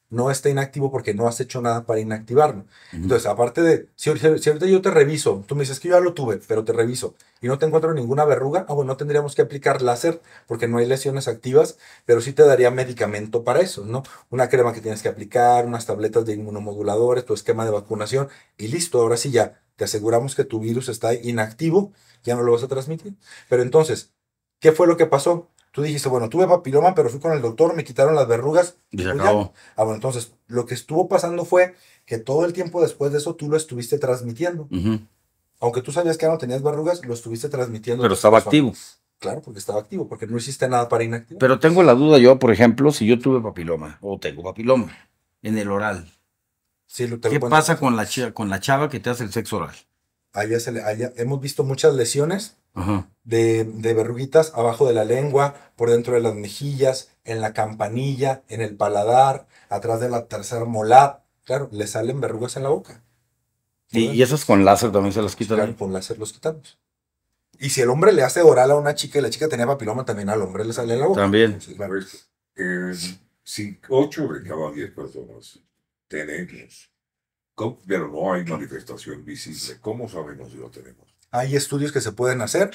no está inactivo porque no has hecho nada para inactivarlo. Entonces, aparte de, si, ahorita yo te reviso, tú me dices que ya lo tuve, pero te reviso y no te encuentro ninguna verruga, ah, bueno, no tendríamos que aplicar láser porque no hay lesiones activas, pero sí te daría medicamento para eso, ¿no? Una crema que tienes que aplicar, unas tabletas de inmunomoduladores, tu esquema de vacunación y listo, ahora sí ya te aseguramos que tu virus está inactivo, ya no lo vas a transmitir. Pero entonces, ¿qué fue lo que pasó? Tú dijiste, bueno, tuve papiloma, pero fui con el doctor, me quitaron las verrugas. Y pues acabó. Ah, bueno, entonces, lo que estuvo pasando fue que todo el tiempo después de eso tú lo estuviste transmitiendo. Aunque tú sabías que no tenías verrugas, lo estuviste transmitiendo. Pero estaba activo. Claro, porque estaba activo, porque no hiciste nada para inactivar. Pero tengo la duda yo, por ejemplo, si yo tuve papiloma o tengo papiloma en el oral. Sí, lo ¿Qué pasa con la, con la chava que te hace el sexo oral? se le, hemos visto muchas lesiones De, de, verruguitas abajo de la lengua, por dentro de las mejillas, en la campanilla, en el paladar, atrás de la tercera molar. Claro, le salen verrugas en la boca. ¿Y, ¿Y esas con láser también se las quitan? con láser los quitamos. Y si el hombre le hace oral a una chica y la chica tenía papiloma, también al hombre le sale en la boca. También. si eh, ocho de cada diez personas tenemos pero no hay manifestación visible. ¿Cómo sabemos si lo tenemos? Hay estudios que se pueden hacer,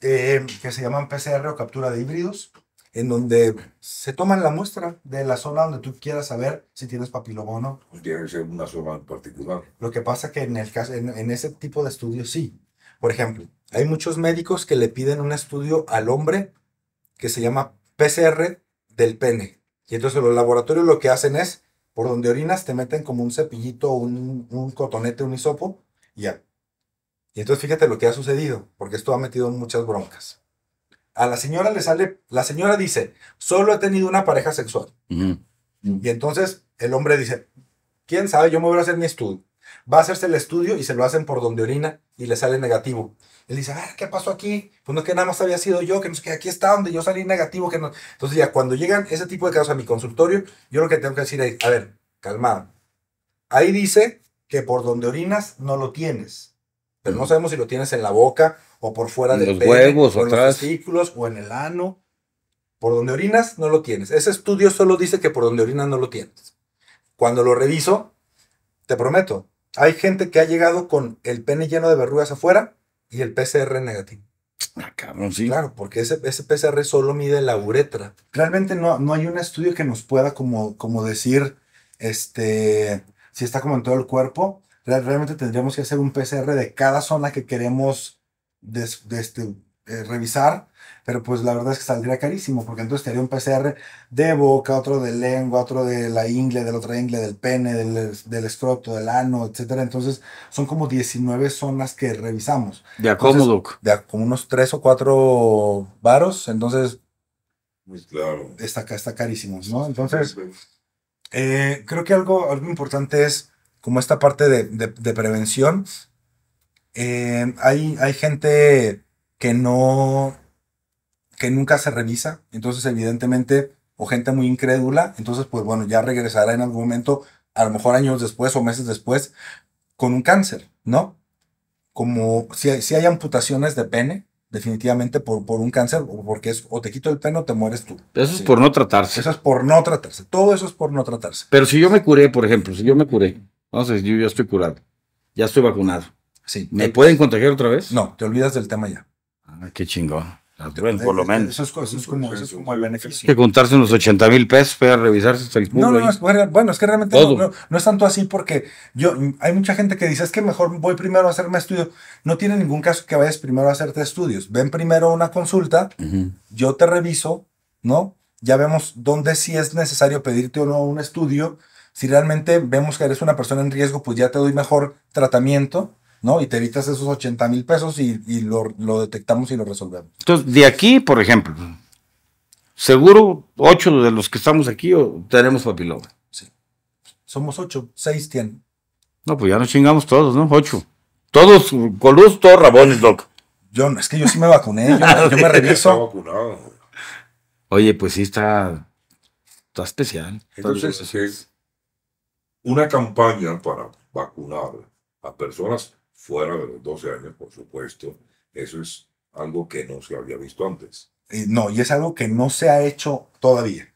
eh, que se llaman PCR o captura de híbridos, en donde se toman la muestra de la zona donde tú quieras saber si tienes papiloma o no. Pues tiene que ser una zona en particular. Lo que pasa que en, el caso, en ese tipo de estudios sí. Por ejemplo, hay muchos médicos que le piden un estudio al hombre que se llama PCR del pene. Y entonces los laboratorios lo que hacen es por donde orinas te meten como un cepillito, un, cotonete, un hisopo y ya. Y entonces fíjate lo que ha sucedido, porque esto ha metido muchas broncas. A la señora le sale, la señora dice, solo he tenido una pareja sexual. Y entonces el hombre dice, quién sabe, yo me voy a hacer mi estudio. Va a hacerse el estudio y se lo hacen por donde orina y le sale negativo. Él dice, a ah, ver, ¿qué pasó aquí? Pues no que nada más había sido yo, que no que aquí está donde yo salí negativo. que no. Entonces ya cuando llegan ese tipo de casos a mi consultorio, yo lo que tengo que decir es, a ver, calmado. Ahí dice que por donde orinas no lo tienes, pero no sabemos si lo tienes en la boca o por fuera en los huevos, o en los testículos o en el ano. Por donde orinas no lo tienes. Ese estudio solo dice que por donde orinas no lo tienes. Cuando lo reviso, te prometo, hay gente que ha llegado con el pene lleno de verrugas afuera y el PCR negativo. Ah, cabrón, sí. Claro, porque ese, PCR solo mide la uretra. Realmente no, no hay un estudio que nos pueda como, como decir, este, si está como en todo el cuerpo. Realmente tendríamos que hacer un PCR de cada zona que queremos este, eh, revisar pero pues la verdad es que saldría carísimo, porque entonces te haría un PCR de boca, otro de lengua, otro de la ingle, del otra ingle, del pene, del, del escroto, del ano, etcétera. Entonces son como 19 zonas que revisamos. De acomodo. De como unos 3 o 4 varos, entonces... Pues claro. Está, está carísimo, ¿no? Entonces, eh, creo que algo, algo importante es como esta parte de, prevención. Eh, hay, hay gente que no, que nunca se revisa, entonces evidentemente, o gente muy incrédula, entonces pues bueno, ya regresará en algún momento, a lo mejor años después o meses después, con un cáncer, ¿no? Como si, hay, amputaciones de pene, definitivamente por, por un cáncer, o porque es o te quito el pene o te mueres tú. Eso es por no tratarse. Eso es por no tratarse, todo eso es por no tratarse. Pero si yo me curé, por ejemplo, si yo me curé, vamos a decir, yo ya estoy curado, ya estoy vacunado. Sí. ¿Me pueden contagiar otra vez? No, te olvidas del tema ya. Ah, qué chingón por lo menos. Eso es, como, el beneficio. que contarse unos 80 mil pesos para revisarse. No, no, bueno, es que realmente no, es tanto así porque yo hay mucha gente que dice, es que mejor voy primero a hacerme estudio. No tiene ningún caso que vayas primero a hacerte estudios. Ven primero una consulta, yo te reviso, ¿no? Ya vemos dónde sí es necesario pedirte o no un estudio. Si realmente vemos que eres una persona en riesgo, pues ya te doy mejor tratamiento ¿no? Y te evitas esos 80 mil pesos y, lo, detectamos y lo resolvemos. Entonces, de aquí, por ejemplo, seguro ocho de los que estamos aquí tenemos papiloma. Sí. Somos ocho, seis tienen. No, pues ya nos chingamos todos, ¿no? Ocho. Todos luz, todos rabones, loco. Yo, es que yo sí me vacuné, yo, yo me reviso. Oye, pues sí está, está especial. Entonces, es una campaña para vacunar a personas fuera de los 12 años, por supuesto, eso es algo que no se había visto antes. Eh, no, y es algo que no se ha hecho todavía.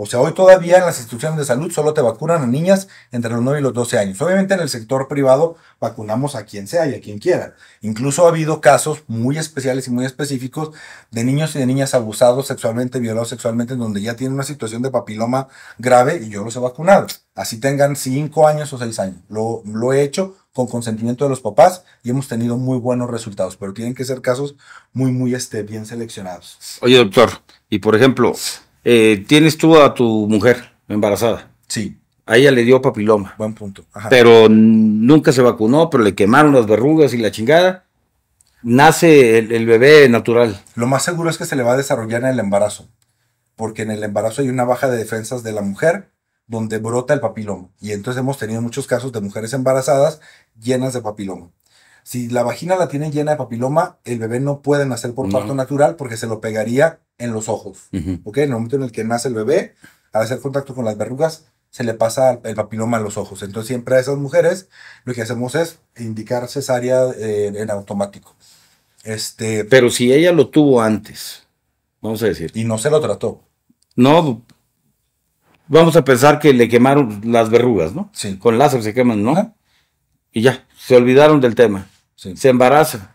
O sea, hoy todavía en las instituciones de salud solo te vacunan a niñas entre los 9 y los 12 años. Obviamente en el sector privado vacunamos a quien sea y a quien quiera. Incluso ha habido casos muy especiales y muy específicos de niños y de niñas abusados sexualmente, violados sexualmente, donde ya tienen una situación de papiloma grave y yo los he vacunado. Así tengan 5 años o 6 años. Lo, lo he hecho con consentimiento de los papás y hemos tenido muy buenos resultados, pero tienen que ser casos muy, muy este, bien seleccionados. Oye, doctor, y por ejemplo, eh, tienes tú a tu mujer embarazada. Sí. A ella le dio papiloma. Buen punto. Pero nunca se vacunó, pero le quemaron las verrugas y la chingada. Nace el bebé natural. Lo más seguro es que se le va a desarrollar en el embarazo, porque en el embarazo hay una baja de defensas de la mujer donde brota el papiloma. Y entonces hemos tenido muchos casos de mujeres embarazadas llenas de papiloma. Si la vagina la tienen llena de papiloma, el bebé no puede nacer por parto natural porque se lo pegaría en los ojos. En el momento en el que nace el bebé, al hacer contacto con las verrugas, se le pasa el papiloma a los ojos. Entonces, siempre a esas mujeres lo que hacemos es indicar cesárea eh, en automático. Este, Pero si ella lo tuvo antes, vamos a decir. Y no se lo trató. No, vamos a pensar que le quemaron las verrugas, ¿no? Sí. Con láser se queman, ¿no? Y ya, se olvidaron del tema. Se embaraza.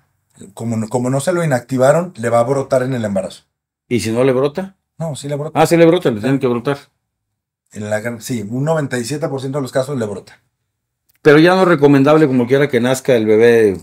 Como no, como no se lo inactivaron, le va a brotar en el embarazo. ¿Y si no le brota? No, sí le brota. Ah, sí le brota, le tienen que brotar. En la, sí, un 97% de los casos le brota. Pero ya no es recomendable como quiera que nazca el bebé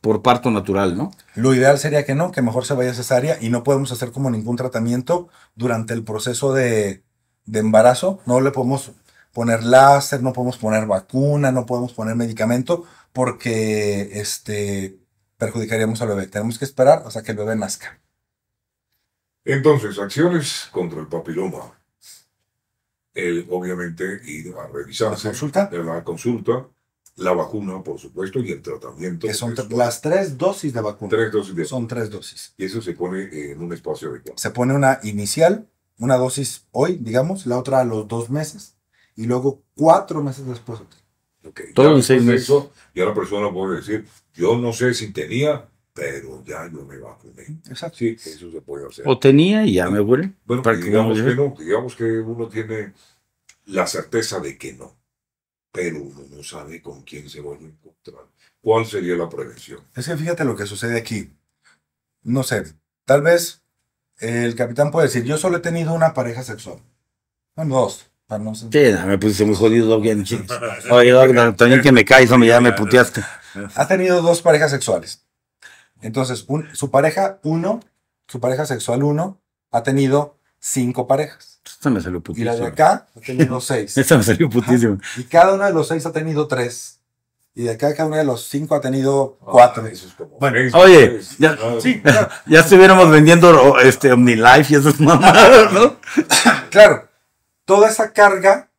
por parto natural, ¿no? Lo ideal sería que no, que mejor se vaya cesárea y no podemos hacer como ningún tratamiento durante el proceso de, de embarazo, no le podemos poner láser, no podemos poner vacuna, no podemos poner medicamento porque este, perjudicaríamos al bebé. Tenemos que esperar hasta que el bebé nazca. Entonces, acciones contra el papiloma. El, obviamente, ir a revisarse. La consulta. La consulta, la vacuna, por supuesto, y el tratamiento. son las tres dosis de vacuna. dosis Son tres dosis. Y eso se pone en un espacio adecuado. Se pone una inicial, una dosis hoy, digamos, la otra a los dos meses y luego cuatro meses después. Okay. Todo en seis meses. la persona puede decir, yo no sé si tenía, pero ya no me vacuné. Exacto. eso se puede hacer. O tenía y ya me vuelve. Bueno, digamos que no, digamos que uno tiene la certeza de que no, pero uno no sabe con quién se va a encontrar. ¿Cuál sería la prevención? Es que fíjate lo que sucede aquí. No sé, tal vez el capitán puede decir, yo solo he tenido una pareja sexual. Bueno, dos. Para no ser... Sí, pues, me pusiste muy jodido, bien. Oye, Dog, también que me caes, hombre, ya me puteaste. Ha tenido dos parejas sexuales. Entonces, un, su pareja uno, su pareja sexual uno, ha tenido cinco parejas. Esta me salió putísimo. Y la de acá ha tenido seis. Esta me salió putísimo. Y cada una de los seis ha tenido tres y de cada, uno de los cinco ha tenido ah, cuatro. oye, pues, ya, estuviéramos vendiendo oh, este, OmniLife y es mamá, ¿no? claro, toda esa carga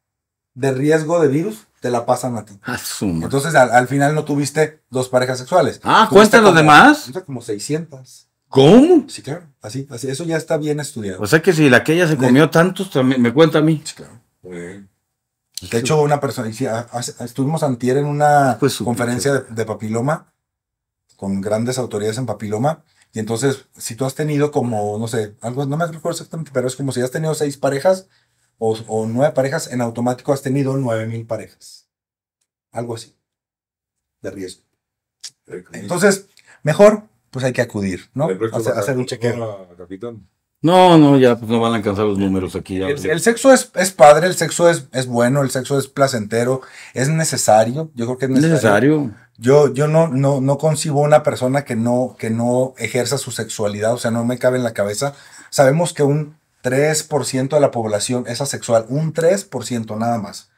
de riesgo de virus te la pasan a ti. Ah, Entonces, al, final no tuviste dos parejas sexuales. Ah, cuenta los demás. Como 600. ¿Cómo? Sí, claro, así, así. Eso ya está bien estudiado. O sea que si la que ella se comió tantos, me cuenta a mí. Sí, claro. De hecho, una persona, estuvimos antier en una conferencia de, papiloma con grandes autoridades en papiloma. Y entonces, si tú has tenido como, no sé, algo, no me acuerdo exactamente, pero es como si has tenido seis parejas o, nueve parejas, en automático has tenido nueve mil parejas. Algo así. De riesgo. Entonces, mejor, pues hay que acudir, ¿no? Hacer, un chequeo. No, no, ya pues no van a alcanzar los números aquí. El, sexo es, es, padre, el sexo es, bueno, el sexo es placentero, es necesario. Yo creo que es necesario. Yo, yo no, no, no concibo una persona que no, que no ejerza su sexualidad, o sea, no me cabe en la cabeza. Sabemos que un 3% de la población es asexual, un 3% nada más.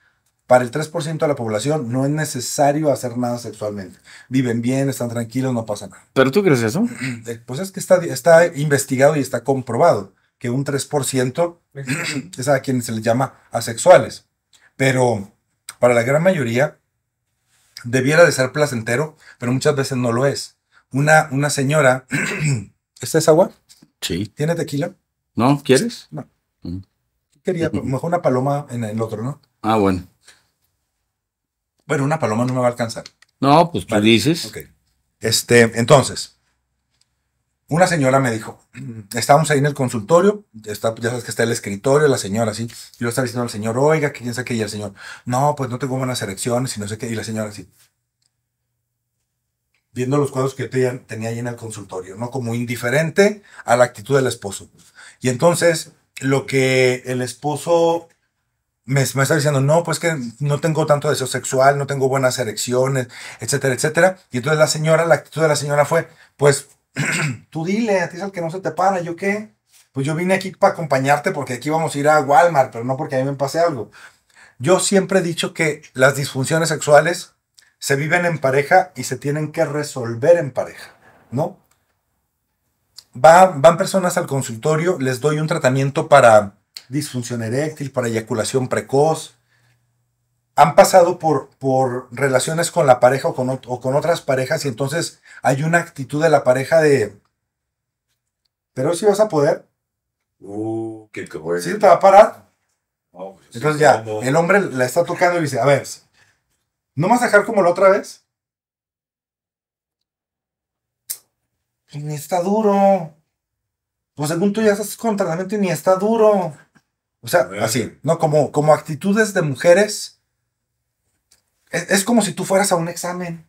Para el 3% de la población no es necesario hacer nada sexualmente. Viven bien, están tranquilos, no pasa nada. ¿Pero tú crees eso? Eh, pues es que está, está investigado y está comprobado que un 3% es a quienes se les llama asexuales. Pero para la gran mayoría debiera de ser placentero, pero muchas veces no lo es. Una, una señora, ¿esta es agua? Sí. ¿Tiene tequila? No, ¿quieres? No. Mm. Quería, mejor una paloma en el otro, ¿no? Ah, bueno. Bueno, una paloma no me va a alcanzar. No, pues tú dices. Ok. Este, entonces, una señora me dijo, mm, estábamos ahí en el consultorio, está, ya sabes que está el escritorio, la señora, así. Yo estaba diciendo al señor, oiga, ¿quién piensa que el señor, no, pues no tengo buenas elecciones y no sé qué. Y la señora, así. Viendo los cuadros que tenía, tenía ahí en el consultorio, ¿no? Como indiferente a la actitud del esposo. Y entonces, lo que el esposo me, está diciendo, no, pues que no tengo tanto deseo sexual, no tengo buenas erecciones, etcétera, etcétera. Y entonces la señora, la actitud de la señora fue, pues tú dile, a ti es el que no se te para, ¿yo qué? Pues yo vine aquí para acompañarte porque aquí vamos a ir a Walmart, pero no porque a mí me pase algo. Yo siempre he dicho que las disfunciones sexuales se viven en pareja y se tienen que resolver en pareja, ¿no? van personas al consultorio, les doy un tratamiento para disfunción eréctil, para eyaculación precoz. Han pasado por, por relaciones con la pareja o con, otras parejas y entonces hay una actitud de la pareja de, pero si vas a poder. Uh, qué te va a parar. entonces ya, el hombre la está tocando y dice, a ver, ¿no me vas a dejar como la otra vez? Pues ni está duro. Pues según tú ya estás con tratamiento ni está duro. O sea, así, ¿no? Como, como actitudes de mujeres. Es, como si tú fueras a un examen.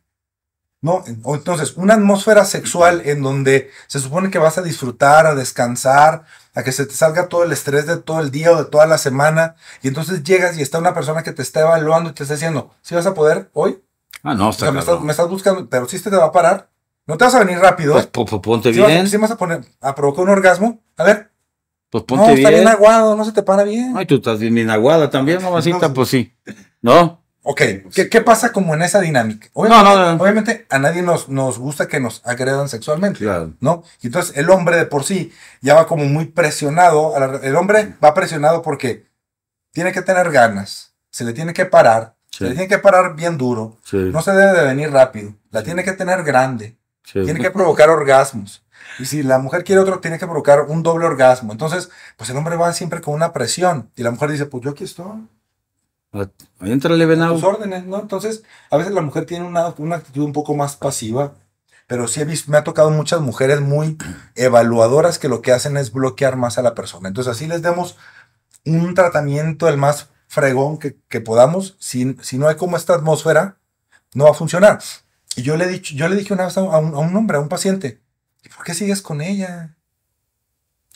¿No? Entonces, una atmósfera sexual en donde se supone que vas a disfrutar, a descansar, a que se te salga todo el estrés de todo el día o de toda la semana. Y entonces llegas y está una persona que te está evaluando y te está diciendo, ¿sí vas a poder hoy? Ah, no, está o sea, me, estás, buscando, pero sí te va a parar. No te vas a venir rápido. Pues, ponte bien. Vas, ¿sí vas a, poner, a provocar un orgasmo. A ver, pues ponte no, está bien. aguado, no se te para bien. Ay, tú estás bien aguada también, mamacita, pues sí. ¿No? Ok, ¿Qué, pasa como en esa dinámica? Obviamente, no, no, obviamente a nadie nos, nos, gusta que nos agredan sexualmente, ¿no? Y entonces el hombre de por sí ya va como muy presionado, el hombre va presionado porque tiene que tener ganas, se le tiene que parar, se le tiene que parar bien duro, no se debe de venir rápido, la tiene que tener grande, tiene que provocar orgasmos, y si la mujer quiere otro, tiene que provocar un doble orgasmo. Entonces, pues el hombre va siempre con una presión. Y la mujer dice, pues yo aquí estoy. Ah, entrale, venado. Tus órdenes, ¿no? Entonces, a veces la mujer tiene una, actitud un poco más pasiva. Pero sí he visto, me ha tocado muchas mujeres muy evaluadoras que lo que hacen es bloquear más a la persona. Entonces, así les demos un tratamiento el más fregón que, que podamos. Si, si no hay como esta atmósfera, no va a funcionar. Y yo le, dicho, yo le dije una vez a un, a un hombre, a un paciente, ¿y por qué sigues con ella?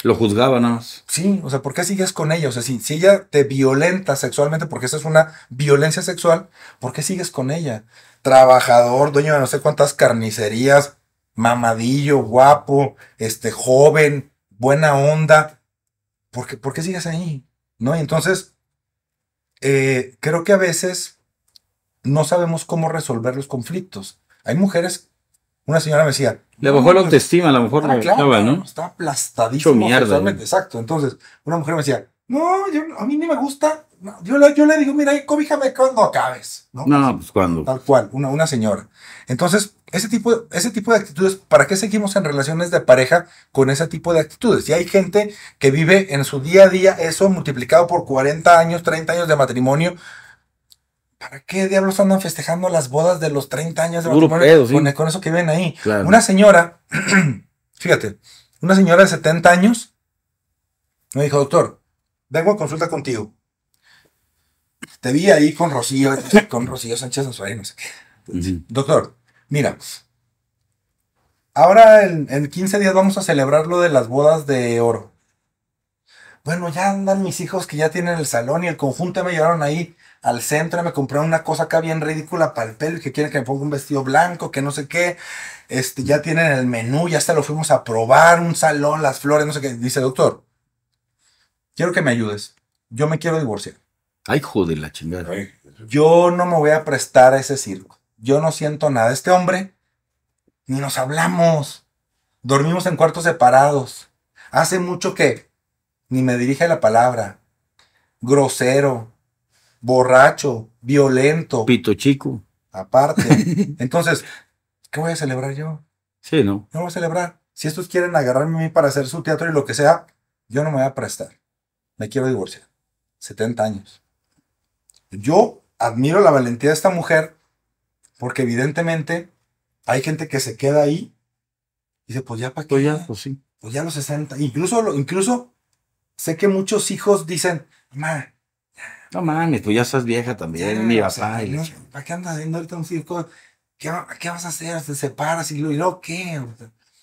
Lo juzgaba nada más. Sí, o sea, ¿por qué sigues con ella? O sea, si, ella te violenta sexualmente, porque esa es una violencia sexual, ¿por qué sigues con ella? Trabajador, dueño de no sé cuántas carnicerías, mamadillo, guapo, este, joven, buena onda. ¿Por qué, sigues ahí? ¿No? Y entonces, eh, creo que a veces no sabemos cómo resolver los conflictos. Hay mujeres una señora me decía. Le bajó la autoestima, a lo mejor ah, la estaba, ¿no? Está aplastadísimo. Mierda, Exacto. Entonces, una mujer me decía, no, yo, a mí ni me gusta. yo, yo, le digo, mira, cobíjame cuando acabes. No, no pues cuando. Tal cual, una, una señora. Entonces, ese tipo, ese tipo de actitudes, ¿para qué seguimos en relaciones de pareja con ese tipo de actitudes? Y hay gente que vive en su día a día eso multiplicado por 40 años, 30 años de matrimonio, ¿Para qué diablos andan festejando las bodas de los 30 años de Con, eso que ven ahí. Una señora, fíjate, una señora de 70 años me dijo, doctor, vengo a consulta contigo. Te vi ahí con Rocío, con Rocío Sánchez Azuay, no sé qué. Doctor, mira, ahora en, en, 15 días vamos a celebrar lo de las bodas de oro. Bueno, ya andan mis hijos que ya tienen el salón y el conjunto me llevaron ahí al centro me compraron una cosa acá bien ridícula para el pelo que quieren que me ponga un vestido blanco, que no sé qué. Este, ya tienen el menú, ya hasta lo fuimos a probar, un salón, las flores, no sé qué. Dice, doctor, quiero que me ayudes. Yo me quiero divorciar. Ay, joder, la chingada. Yo no me voy a prestar a ese circo. Yo no siento nada. Este hombre, ni nos hablamos. Dormimos en cuartos separados. Hace mucho que ni me dirige la palabra. Grosero, borracho, violento. Pito chico. Aparte. Entonces, ¿qué voy a celebrar yo? Sí, ¿no? No voy a celebrar. Si estos quieren agarrarme a mí para hacer su teatro y lo que sea, yo no me voy a prestar. Me quiero divorciar. 70 años. Yo admiro la valentía de esta mujer porque evidentemente hay gente que se queda ahí y dice, pues ya para pues qué. Pues ya, pues sí. Pues ya los 60. Incluso, incluso sé que muchos hijos dicen, mamá, no mames, tú pues ya estás vieja también, mi papá. ¿Para qué andas viendo ahorita un circo? ¿Qué, vas a hacer? ¿Te separas? ¿Y luego qué?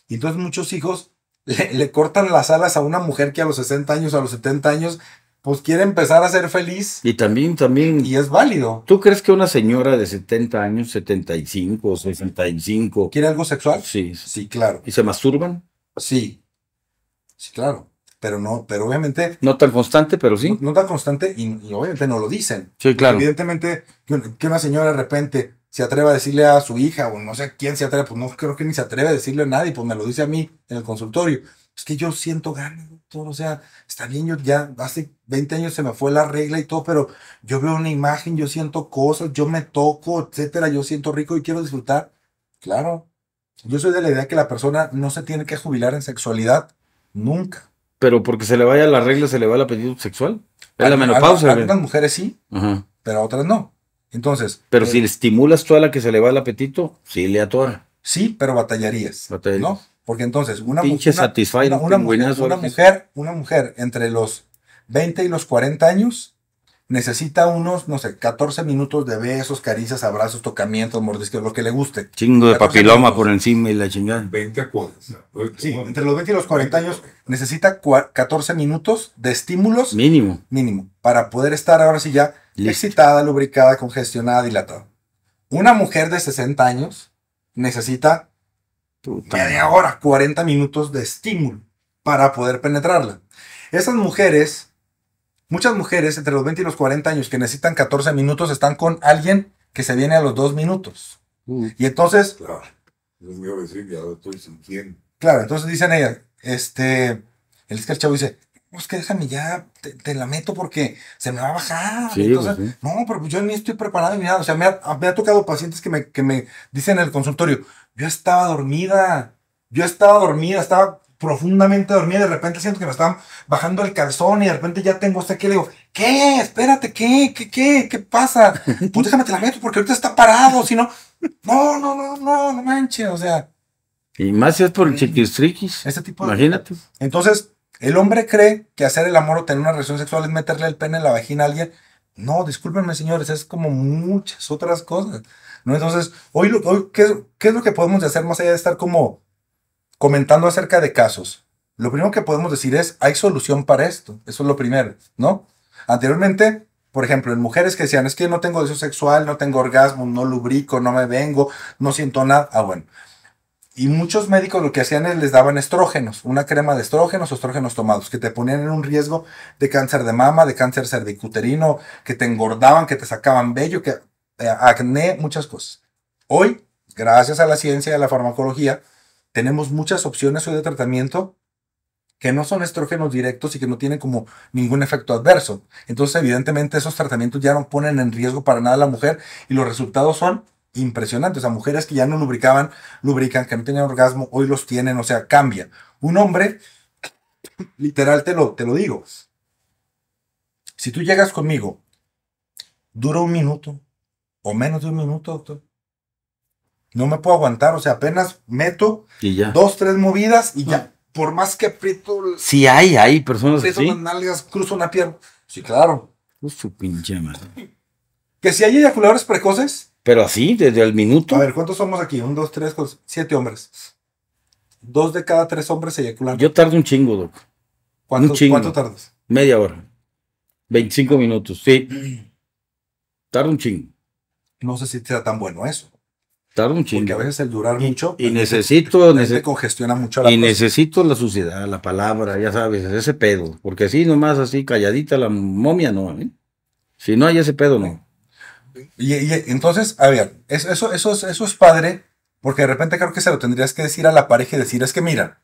Y entonces muchos hijos le, cortan las alas a una mujer que a los 60 años, a los 70 años, pues quiere empezar a ser feliz. Y también, también. Y es válido. ¿Tú crees que una señora de 70 años, 75 o 65. ¿Quiere algo sexual? Sí. Sí, claro. ¿Y se masturban? Sí. Sí, claro pero no, pero obviamente. No tan constante, pero sí. No, tan constante y, obviamente no lo dicen. Sí, claro. evidentemente, que una señora de repente se atreva a decirle a su hija o no sé quién se atreve, pues no creo que ni se atreve a decirle a nadie, pues me lo dice a mí en el consultorio. Es que yo siento ganas, todo, o sea, está bien, yo ya hace 20 años se me fue la regla y todo, pero yo veo una imagen, yo siento cosas, yo me toco, etcétera, yo siento rico y quiero disfrutar. Claro, yo soy de la idea que la persona no se tiene que jubilar en sexualidad nunca pero porque se le vaya la regla, se le va el apetito sexual. a, la menopausa. A, algunas mujeres sí, pero a otras no. Entonces. Pero eh, si le estimulas a la que se le va el apetito, sí le atora. Sí, pero batallarías. ¿no? Porque entonces, una, mujer, una mujer, una mujer entre los 20 y los 40 años necesita unos, no sé, 14 minutos de besos, caricias, abrazos, tocamientos, mordiscos, lo que le guste. Chingo de papiloma por encima y la chingada. 20 a pues, Sí, entre los 20 y los 40 años necesita 14 minutos de estímulos. Mínimo. Mínimo. Para poder estar ahora sí ya excitada, lubricada, congestionada, dilatada. Una mujer de 60 años necesita Puta media hora, 40 minutos de estímulo para poder penetrarla. Esas mujeres Muchas mujeres entre los 20 y los 40 años que necesitan 14 minutos están con alguien que se viene a los dos minutos. Mm. y entonces... Ah, claro, entonces dicen ellas, este, el escarchado dice, pues que déjame ya, te, la meto porque se me va a bajar. Pues no, pero yo ni estoy preparado ni nada. O sea, me ha, tocado pacientes que me, que me, dicen en el consultorio, yo estaba dormida, yo estaba dormida, estaba profundamente dormida, de repente siento que me están bajando el calzón y de repente ya tengo hasta que le digo, ¿qué? Espérate, ¿qué? ¿Qué? ¿Qué? pasa? Pues déjame te la meto porque ahorita está parado, si no, no, no, no, no, no manches, o sea. Y más si es por el mm. chiquistriquis. Este tipo Imagínate. Entonces, el hombre cree que hacer el amor o tener una relación sexual es meterle el pene en la vagina a alguien. No, discúlpenme, señores, es como muchas otras cosas. ¿no? Entonces, hoy, hoy ¿qué, ¿qué es lo que podemos hacer más allá de estar como comentando acerca de casos, lo primero que podemos decir es, hay solución para esto. Eso es lo primero, ¿no? Anteriormente, por ejemplo, en mujeres que decían, es que no tengo deseo sexual, no tengo orgasmo, no lubrico, no me vengo, no siento nada. Ah, bueno. Y muchos médicos lo que hacían es les daban estrógenos, una crema de estrógenos estrógenos tomados, que te ponían en un riesgo de cáncer de mama, de cáncer cervicuterino, que te engordaban, que te sacaban vello, que eh, acné, muchas cosas. Hoy, gracias a la ciencia y a la farmacología, tenemos muchas opciones hoy de tratamiento que no son estrógenos directos y que no tienen como ningún efecto adverso. Entonces, evidentemente, esos tratamientos ya no ponen en riesgo para nada a la mujer y los resultados son impresionantes. O mujeres que ya no lubricaban, lubrican, que no tenían orgasmo, hoy los tienen, o sea, cambia. Un hombre, literal te lo, te lo digo, si tú llegas conmigo, dura un minuto o menos de un minuto, doctor, no me puedo aguantar, o sea, apenas meto dos, tres movidas y ya. Mm. Por más que aprieto. Sí, hay, hay personas que. ¿sí? unas nalgas, cruzo una pierna. Sí, claro. Uf, su pinche madre. Que si hay eyaculadores precoces. Pero así, desde el minuto. A ver, ¿cuántos somos aquí? Un, dos, tres, siete hombres. Dos de cada tres hombres eyaculan. Yo tardo un chingo, Doc. ¿Cuánto, tardas? Media hora. Veinticinco minutos, sí. Tardo un chingo. No sé si sea tan bueno eso un chingo. Porque a veces el durar mucho. Y, necesito. Te, congestiona mucho la Y necesito la suciedad, la palabra, ya sabes, ese pedo. Porque si nomás, así calladita, la momia no. Si no hay ese pedo, no. Y, entonces, a ver, eso, eso, es, eso es padre, porque de repente creo que se lo tendrías que decir a la pareja y decir, es que mira,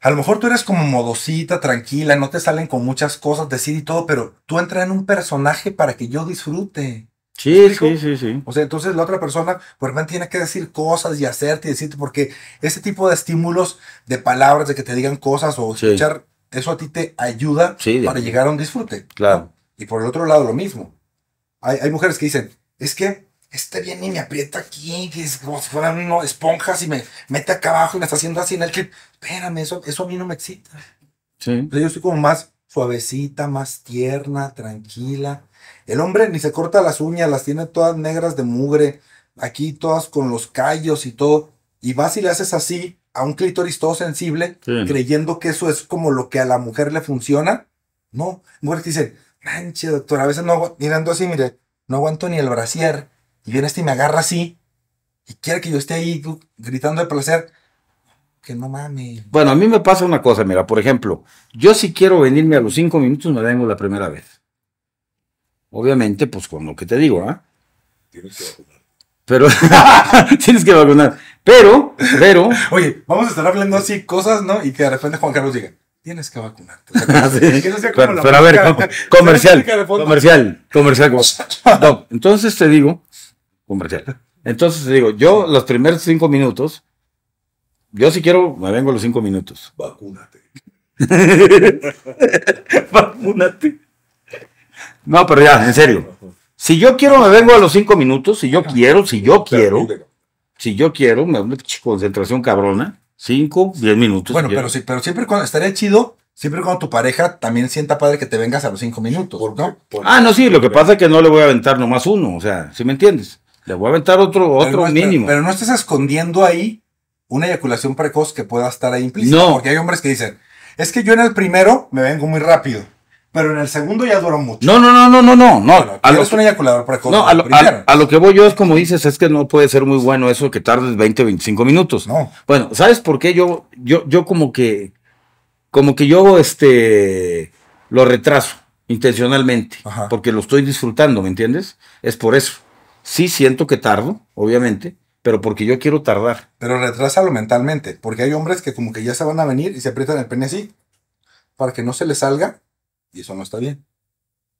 a lo mejor tú eres como modosita, tranquila, no te salen con muchas cosas, decir y todo, pero tú entras en un personaje para que yo disfrute. Sí, sí, sí, sí. O sea, entonces la otra persona, pues man, tiene que decir cosas y hacerte y decirte, porque ese tipo de estímulos de palabras, de que te digan cosas o escuchar, eso a ti te ayuda para llegar a un disfrute. Claro. Y por el otro lado, lo mismo. Hay, mujeres que dicen, es que este bien y me aprieta aquí, que es como si fueran no, esponjas y me mete acá abajo y me está haciendo así en el que, espérame, eso, eso a mí no me excita. Sí. Entonces, yo estoy como más, suavecita, más tierna, tranquila. El hombre ni se corta las uñas, las tiene todas negras de mugre, aquí todas con los callos y todo. Y vas y le haces así a un clítoris todo sensible, creyendo que eso es como lo que a la mujer le funciona. No, te dice, manche, doctor, a veces no, mirando así, mire, no aguanto ni el brasier. Y viene este y me agarra así y quiere que yo esté ahí gritando de placer que no mames. Bueno, a mí me pasa una cosa, mira, por ejemplo, yo si quiero venirme a los cinco minutos me vengo la primera vez. Obviamente, pues con lo que te digo, ¿ah? Tienes que vacunar. Pero, tienes que vacunar. Pero, pero. Oye, vamos a estar hablando así cosas, ¿no? Y que de repente Juan Carlos diga, tienes que vacunar. Ah, pero, a ver, comercial, comercial, comercial, entonces te digo, comercial. Entonces te digo, yo los primeros cinco minutos yo si quiero, me vengo a los cinco minutos. Vacúnate. Vacúnate. No, pero ya, en serio. Si yo quiero, me vengo a los cinco minutos. Si yo quiero, si yo quiero. Si yo quiero, me una concentración cabrona. Cinco, diez minutos. Bueno, pero, pero siempre cuando estaría chido, siempre cuando tu pareja también sienta padre que te vengas a los cinco minutos. ¿no? ah, no, sí, lo que pasa es que no le voy a aventar nomás uno. O sea, si ¿sí me entiendes? Le voy a aventar otro, otro mínimo. Pero, pero no estás escondiendo ahí una eyaculación precoz que pueda estar ahí implícita. No. Porque hay hombres que dicen, es que yo en el primero me vengo muy rápido. Pero en el segundo ya dura mucho. No, no, no, no, no, no. a lo, eyaculador precoz. No, a que voy yo es como dices, es que no puede ser muy bueno eso que tardes 20, 25 minutos. No. Bueno, ¿sabes por qué? Yo, yo, yo como que, como que yo, este, lo retraso intencionalmente, porque lo estoy disfrutando, ¿me entiendes? Es por eso. Sí siento que tardo, obviamente, pero porque yo quiero tardar. Pero retrásalo mentalmente, porque hay hombres que como que ya se van a venir y se aprietan el pene así, para que no se le salga, y eso no está bien.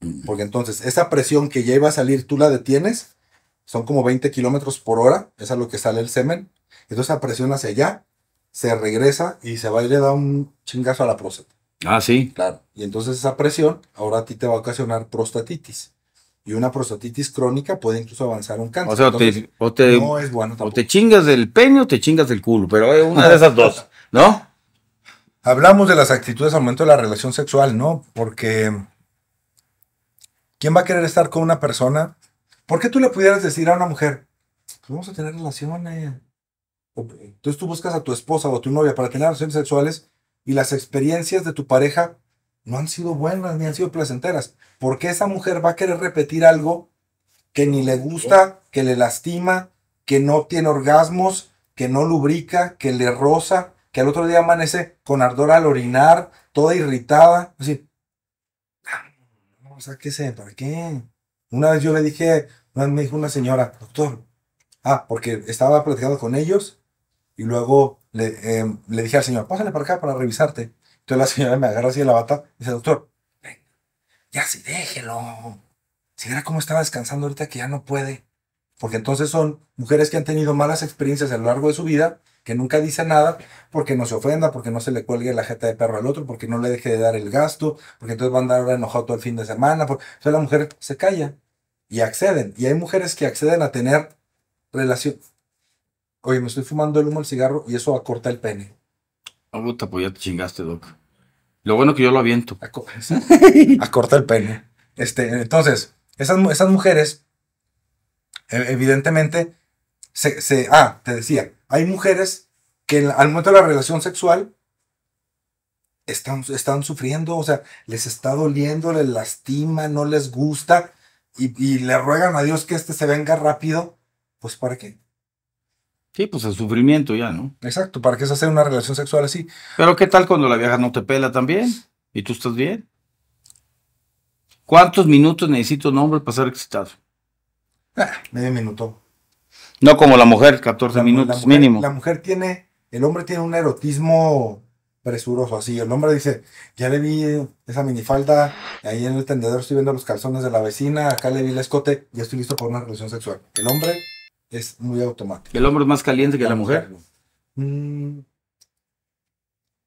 Mm. Porque entonces esa presión que ya iba a salir, tú la detienes, son como 20 kilómetros por hora, es a lo que sale el semen, entonces esa presión hacia allá, se regresa y se va y le da un chingazo a la próstata. Ah, sí. Claro. Y entonces esa presión ahora a ti te va a ocasionar prostatitis y una prostatitis crónica puede incluso avanzar un cáncer. O sea, te, o te, chingas del pene o te chingas del culo, pero es una de esas dos, ¿no? Hablamos de las actitudes al momento de la relación sexual, ¿no? Porque ¿quién va a querer estar con una persona? ¿Por qué tú le pudieras decir a una mujer, pues vamos a tener relaciones? Entonces tú buscas a tu esposa o a tu novia para tener relaciones sexuales y las experiencias de tu pareja no han sido buenas ni han sido placenteras. Porque esa mujer va a querer repetir algo que ni le gusta, que le lastima, que no tiene orgasmos, que no lubrica, que le roza, que al otro día amanece con ardor al orinar, toda irritada. sí ah, o sea, ¿qué sé? ¿Para qué? Una vez yo le dije, una me dijo una señora, doctor, ah, porque estaba platicando con ellos y luego le, eh, le dije al señor, pásale para acá para revisarte. Entonces la señora me agarra así de la bata y dice, doctor, venga, ya sí, déjelo. Si era como estaba descansando ahorita que ya no puede. Porque entonces son mujeres que han tenido malas experiencias a lo largo de su vida, que nunca dice nada porque no se ofenda, porque no se le cuelgue la jeta de perro al otro, porque no le deje de dar el gasto, porque entonces va a andar enojado todo el fin de semana. Entonces la mujer se calla y acceden. Y hay mujeres que acceden a tener relación. Oye, me estoy fumando el humo del cigarro y eso acorta el pene. Ah, puta, pues ya te chingaste, Doc. Lo bueno que yo lo aviento. A, el pene. Este, entonces, esas, esas mujeres, e-, evidentemente, se, ah, te decía, hay mujeres que al momento de la relación sexual están, están sufriendo, o sea, les está doliendo, les lastima, no les gusta, y, y le ruegan a Dios que este se venga rápido, pues ¿para qué? Sí, pues el sufrimiento ya, ¿no? Exacto, ¿para qué es hacer una relación sexual así? Pero ¿qué tal cuando la vieja no te pela también? ¿Y tú estás bien? ¿Cuántos minutos necesito un hombre para ser excitado? Ah, medio minuto. No como la mujer, 14 minutos mínimo. La mujer tiene, el hombre tiene un erotismo presuroso, así. El hombre dice, ya le vi esa minifalda, ahí en el tendedor estoy viendo los calzones de la vecina, acá le vi el escote, ya estoy listo para una relación sexual. El hombre es muy automático. ¿El hombre es más caliente que la, mujer? Mm,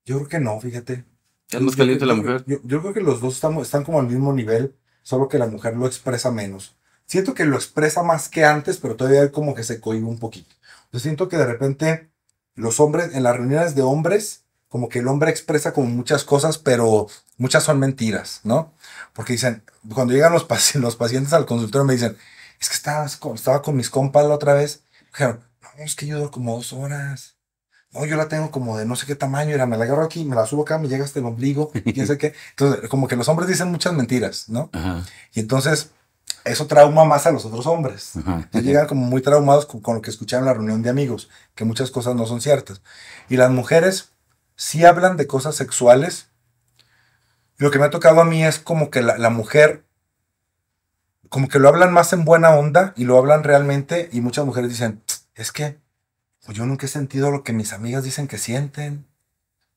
yo creo que no, fíjate. ¿Es más caliente la mujer? Yo, creo que los dos están como al mismo nivel, solo que la mujer lo expresa menos. Siento que lo expresa más que antes, pero todavía como que se cohibe un poquito. Yo siento que de repente los hombres, en las reuniones de hombres, como que el hombre expresa como muchas cosas, pero muchas son mentiras, ¿no? Porque dicen, cuando llegan los, los pacientes al consultorio me dicen, es que estaba, estaba con mis compas la otra vez. Dijeron, no, es que yo como dos horas. No, yo la tengo como de no sé qué tamaño, era, me la agarro aquí, me la subo acá, me llega hasta el ombligo, quién qué. Entonces, como que los hombres dicen muchas mentiras, ¿no? Y entonces, eso trauma más a los otros hombres. Ajá. Llegan como muy traumados con, lo que escucharon en la reunión de amigos, que muchas cosas no son ciertas. Y las mujeres sí hablan de cosas sexuales. Lo que me ha tocado a mí es como que la, la mujer como que lo hablan más en buena onda y lo hablan realmente y muchas mujeres dicen, es que pues, yo nunca he sentido lo que mis amigas dicen que sienten.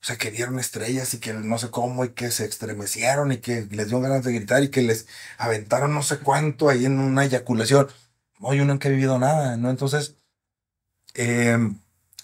O sea, que dieron estrellas y que no sé cómo y que se estremecieron y que les dio ganas de gritar y que les aventaron no sé cuánto ahí en una eyaculación. No, yo nunca he vivido nada, ¿no? Entonces, em,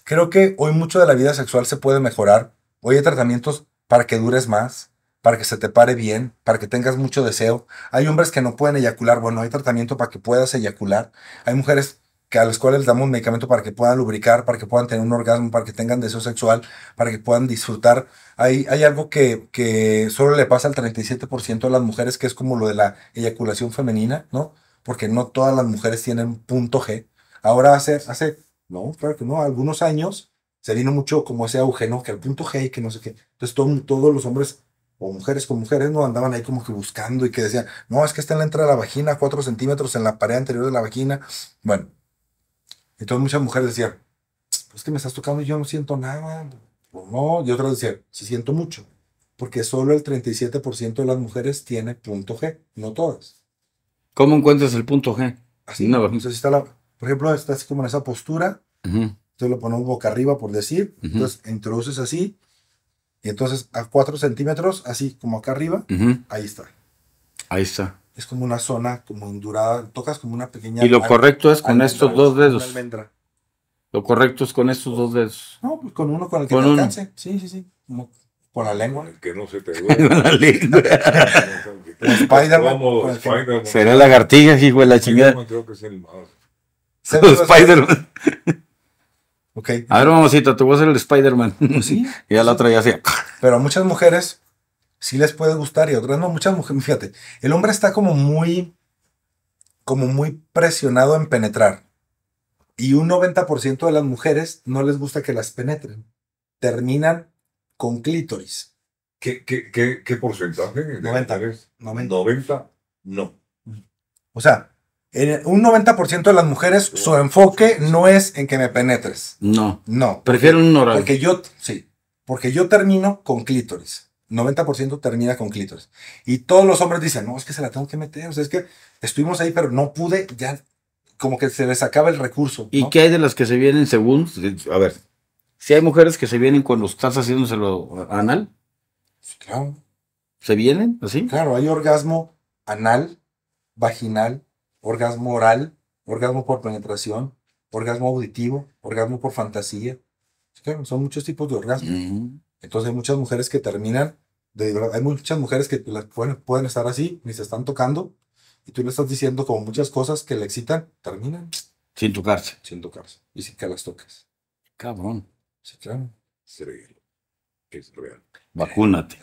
creo que hoy mucho de la vida sexual se puede mejorar. Hoy hay tratamientos para que dures más para que se te pare bien, para que tengas mucho deseo. Hay hombres que no pueden eyacular, bueno, hay tratamiento para que puedas eyacular. Hay mujeres que a las cuales les damos medicamento para que puedan lubricar, para que puedan tener un orgasmo, para que tengan deseo sexual, para que puedan disfrutar. Hay, hay algo que, que solo le pasa al 37% de las mujeres, que es como lo de la eyaculación femenina, ¿no? Porque no todas las mujeres tienen punto G. Ahora hace, hace, no, creo que no, algunos años se vino mucho como ese auge, ¿no? Que el punto G, y que no sé qué. Entonces todos los hombres o mujeres con mujeres, ¿no? Andaban ahí como que buscando y que decían, no, es que está en la entrada de la vagina, cuatro centímetros en la pared anterior de la vagina. Bueno, entonces muchas mujeres decían, pues que me estás tocando y yo no siento nada. O no, y otras decían, sí siento mucho. Porque solo el 37% de las mujeres tiene punto G, no todas. ¿Cómo encuentras el punto G? Así, no. Entonces está la, por ejemplo, estás como en esa postura, entonces lo pones boca arriba, por decir, entonces introduces así, y entonces a 4 centímetros, así como acá arriba, ahí está. Ahí está. Es como una zona como endurada. tocas como una pequeña... Y lo correcto es con estos dos dedos. Lo correcto es con estos dos dedos. No, pues con uno con el que te alcance. Sí, sí, sí. Como con la lengua. que no se te duele. la lengua. Spider-Man. Spider Será lagartija, hijo de la chingada. Creo que es el Spider-Man. A ver, mamacita, te vas a ser el Spider-Man. Sí. y a la otra ya Pero a muchas mujeres sí les puede gustar y a otras no. Muchas mujeres, fíjate, el hombre está como muy, como muy presionado en penetrar. Y un 90% de las mujeres no les gusta que las penetren. Terminan con clítoris. ¿Qué, qué, qué, qué porcentaje? 90. 90. 90, no. O sea, un 90% de las mujeres, su enfoque no es en que me penetres. No. No. Prefiero un oral. Porque yo, sí. Porque yo termino con clítoris. 90% termina con clítoris. Y todos los hombres dicen, no, es que se la tengo que meter. O sea, es que estuvimos ahí, pero no pude, ya como que se les acaba el recurso. ¿Y qué hay de las que se vienen según? A ver, si hay mujeres que se vienen cuando estás haciéndoselo anal. Sí, claro. ¿Se vienen así? Claro, hay orgasmo anal, vaginal, orgasmo oral, orgasmo por penetración, orgasmo auditivo, orgasmo por fantasía. son muchos tipos de orgasmo. Entonces hay muchas mujeres que terminan, de, hay muchas mujeres que las pueden, pueden estar así, ni se están tocando, y tú le estás diciendo como muchas cosas que le excitan, terminan. Sin tocarse. Sin tocarse. Y sin que las toques. Cabrón. Sí, claro. Es Vacúnate.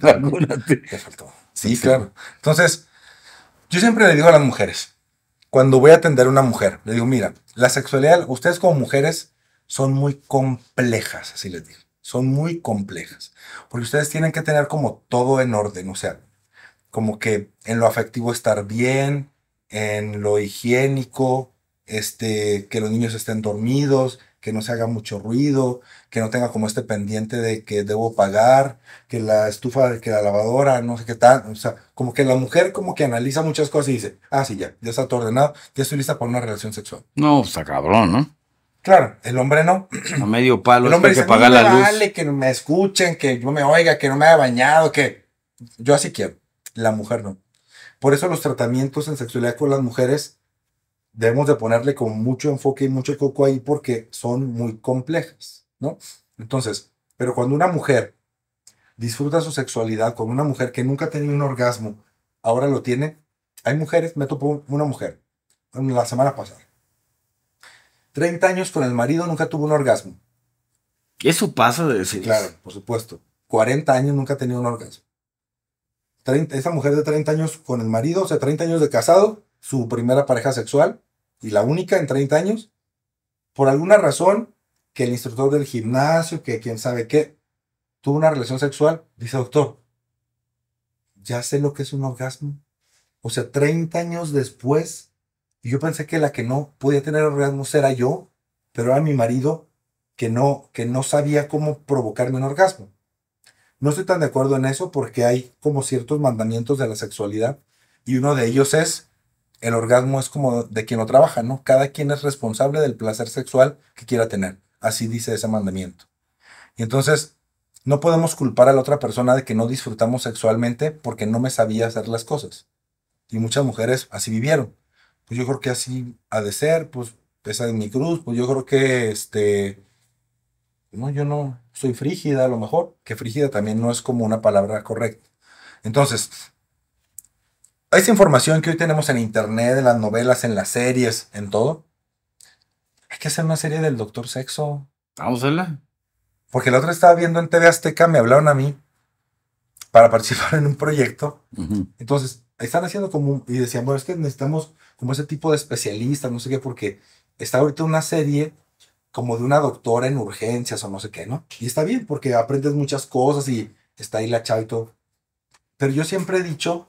vacúnate. sí, claro. Entonces, yo siempre le digo a las mujeres, cuando voy a atender a una mujer, le digo, mira, la sexualidad, ustedes como mujeres son muy complejas, así les digo, son muy complejas, porque ustedes tienen que tener como todo en orden, o sea, como que en lo afectivo estar bien, en lo higiénico, este, que los niños estén dormidos, que no se haga mucho ruido, que no tenga como este pendiente de que debo pagar, que la estufa, que la lavadora, no sé qué tal. O sea, como que la mujer como que analiza muchas cosas y dice, ah, sí, ya, ya está todo ordenado, ya estoy lista para una relación sexual. No, sea, pues, cabrón, ¿no? Claro, el hombre no. A medio palo, el hombre que pagar la luz. que me escuchen, que yo me oiga, que no me haya bañado, que yo así quiero. La mujer no. Por eso los tratamientos en sexualidad con las mujeres debemos de ponerle con mucho enfoque y mucho coco ahí porque son muy complejas, ¿no? Entonces, pero cuando una mujer disfruta su sexualidad, con una mujer que nunca tenía un orgasmo, ahora lo tiene, hay mujeres, me topó una mujer la semana pasada. 30 años con el marido, nunca tuvo un orgasmo. Eso pasa de decir. Claro, por supuesto. 40 años nunca ha tenido un orgasmo. esa mujer de 30 años con el marido, o sea, 30 años de casado, su primera pareja sexual y la única en 30 años, por alguna razón, que el instructor del gimnasio, que quien sabe qué, tuvo una relación sexual, dice doctor, ya sé lo que es un orgasmo. O sea, 30 años después, yo pensé que la que no podía tener orgasmo era yo, pero era mi marido que no, que no sabía cómo provocarme un orgasmo. No estoy tan de acuerdo en eso porque hay como ciertos mandamientos de la sexualidad y uno de ellos es el orgasmo es como de quien lo trabaja, ¿no? Cada quien es responsable del placer sexual que quiera tener. Así dice ese mandamiento. Y entonces, no podemos culpar a la otra persona de que no disfrutamos sexualmente porque no me sabía hacer las cosas. Y muchas mujeres así vivieron. Pues yo creo que así ha de ser, pues pesa es mi cruz, pues yo creo que este... No, yo no soy frígida a lo mejor, que frígida también no es como una palabra correcta. Entonces, esa información que hoy tenemos en internet, en las novelas, en las series, en todo, hay que hacer una serie del Doctor Sexo. Vamos a hacerla. Porque la otra estaba viendo en TV Azteca, me hablaron a mí para participar en un proyecto. Entonces, están haciendo como, y decían, bueno, es que necesitamos como ese tipo de especialista, no sé qué, porque está ahorita una serie como de una doctora en urgencias o no sé qué, ¿no? Y está bien, porque aprendes muchas cosas y está ahí la chava Pero yo siempre he dicho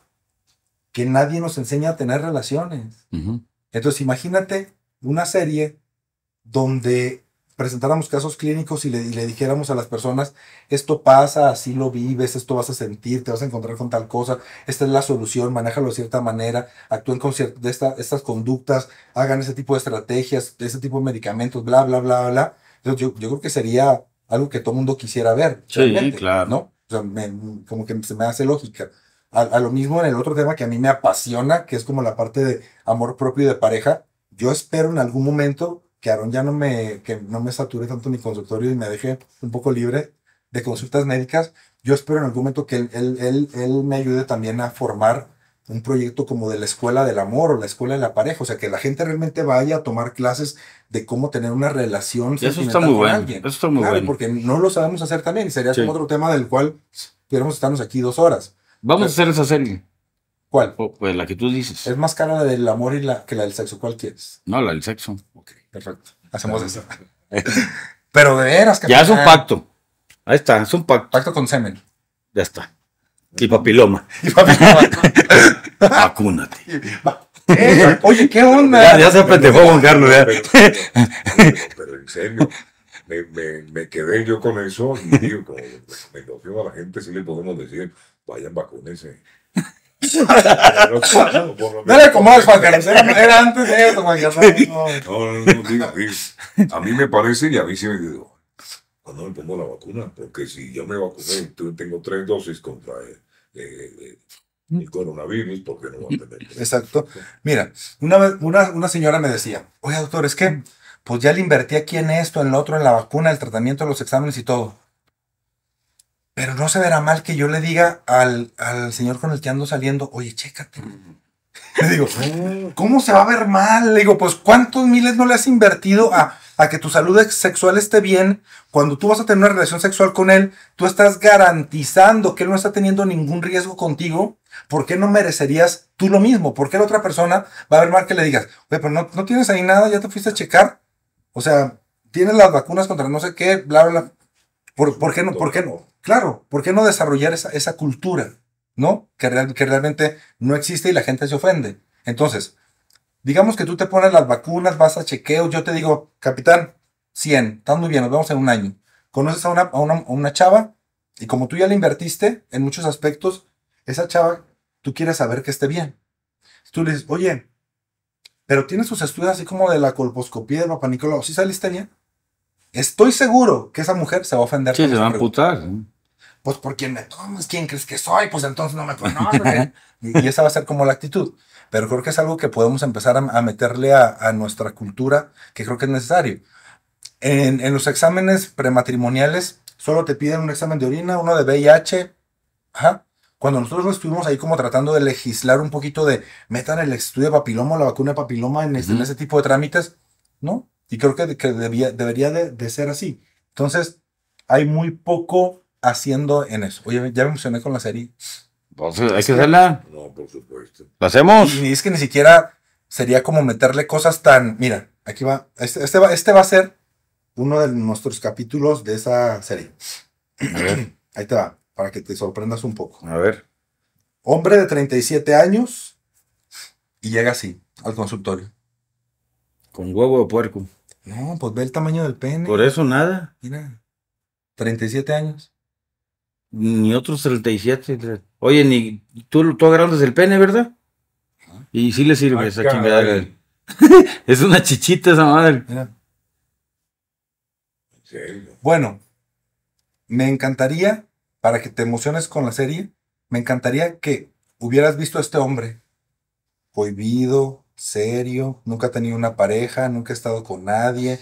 que nadie nos enseña a tener relaciones. Entonces, imagínate una serie donde presentáramos casos clínicos y le, dijéramos a las personas, esto pasa, así lo vives, esto vas a sentir, te vas a encontrar con tal cosa, esta es la solución, manéjalo de cierta manera, actúen con de estas conductas, hagan ese tipo de estrategias, ese tipo de medicamentos, bla, bla, bla, bla. Entonces, yo, yo creo que sería algo que todo mundo quisiera ver. Sí, claro. como que se me hace lógica a, lo mismo en el otro tema que a mí me apasiona, que es como la parte de amor propio y de pareja. Yo espero en algún momento que Aaron ya no me, que no me sature tanto mi consultorio y me deje un poco libre de consultas médicas. Yo espero en algún momento que él, él, me ayude también a formar un proyecto como de la escuela del amor o la escuela de la pareja, o sea, que la gente realmente vaya a tomar clases de cómo tener una relación eso está muy con bueno, alguien. Eso está muy Porque no lo sabemos hacer también sería otro tema del cual pudiéramos estarnos aquí dos horas. Vamos a hacer esa serie. ¿Cuál? Oh, pues la que tú dices. Es más cara la del amor y la que la del sexo. ¿Cuál quieres? No, la del sexo. Ok, perfecto. Hacemos eso. Pero de veras, que... Ya es un pacto. Ahí está, es un pacto. Pacto con semen. Ya está. Y papiloma. Y papiloma. Vacúnate. Eh, oye, ¿qué onda? Ya, se apetejó Juan Carlos. Pero, en serio, me, me, me, quedé yo con eso. Y digo, como me, me a la gente, si le podemos decir vayan, vacúnense. no le como Juan era, antes de eso, Juan No, no, no, A mí me parece y a mí sí me digo, cuando me pongo la vacuna, porque si yo me vacuné, tengo tres dosis contra eh, eh, eh, el, el, ¿por coronavirus, porque no va a tener? Exacto. Mira, una, una, una señora me decía, oye doctor, es que pues ya le invertí aquí en esto, en lo otro, en la vacuna, el tratamiento, los exámenes y todo. Pero no se verá mal que yo le diga al, señor con el que ando saliendo, oye, chécate. Le digo, oh. ¿cómo se va a ver mal? Le digo, pues ¿cuántos miles no le has invertido a, a que tu salud sexual esté bien? Cuando tú vas a tener una relación sexual con él, tú estás garantizando que él no está teniendo ningún riesgo contigo. ¿Por qué no merecerías tú lo mismo? ¿Por qué la otra persona va a ver mal que le digas, oye, pero no, tienes ahí nada, ya te fuiste a checar? O sea, tienes las vacunas contra no sé qué, bla, bla, bla. ¿Por, ¿por qué no? ¿Por qué no? Claro, ¿por qué no desarrollar esa, cultura, ¿no? Que, realmente no existe y la gente se ofende. Entonces, digamos que tú te pones las vacunas, vas a chequeo, yo te digo, capitán, 100, estás muy bien, nos vemos en un año. Conoces a una, chava y como tú ya la invertiste en muchos aspectos, esa chava, tú quieres saber que esté bien. Tú le dices, oye, pero tiene sus estudios así como de la colposcopía de papá Nicolau, ¿sí saliste Estoy seguro que esa mujer se va a ofender. Sí, se va a amputar. Pues por quién me tomas, quién crees que soy, pues entonces no me conoces. ¿eh? y, esa va a ser como la actitud. Pero creo que es algo que podemos empezar a, meterle a, nuestra cultura, que creo que es necesario. En, los exámenes prematrimoniales, solo te piden un examen de orina, uno de VIH. Ajá cuando nosotros estuvimos ahí como tratando de legislar un poquito de metan el estudio de papiloma, la vacuna de papiloma en, este, en ese tipo de trámites, no, y creo que, debería de, ser así. Entonces, hay muy poco haciendo en eso. Oye, ya me emocioné con la serie. Pues, hay que hacerla. No, por supuesto. ¿La hacemos? Y, es que ni siquiera sería como meterle cosas tan. Mira, aquí va. Este, este, va, este a ser uno de nuestros capítulos de esa serie. Ahí te va, para que te sorprendas un poco. A ver. Hombre de 37 años y llega así al consultorio. Con huevo de puerco. No, pues ve el tamaño del pene. Por eso nada. Mira, 37 años. Ni otros 37. Oye, ni tú, tú agrandas el pene, ¿verdad? Ah. Y sí le sirve ah, esa chingada. es una chichita esa madre. Bueno, me encantaría, para que te emociones con la serie, me encantaría que hubieras visto a este hombre prohibido, serio, nunca ha tenido una pareja, nunca ha estado con nadie,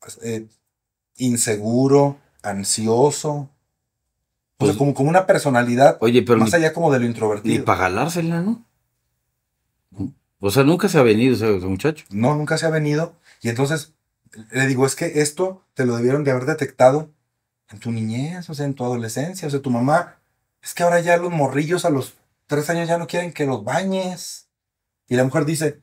pues, eh, inseguro, ansioso. Pues, o sea, pues como, como una personalidad oye, pero más allá como de lo introvertido. Y para galársela, ¿no? O sea, nunca se ha venido ese muchacho. No, nunca se ha venido. Y entonces le digo, es que esto te lo debieron de haber detectado en tu niñez, o sea, en tu adolescencia. O sea, tu mamá, es que ahora ya los morrillos a los tres años ya no quieren que los bañes. Y la mujer dice,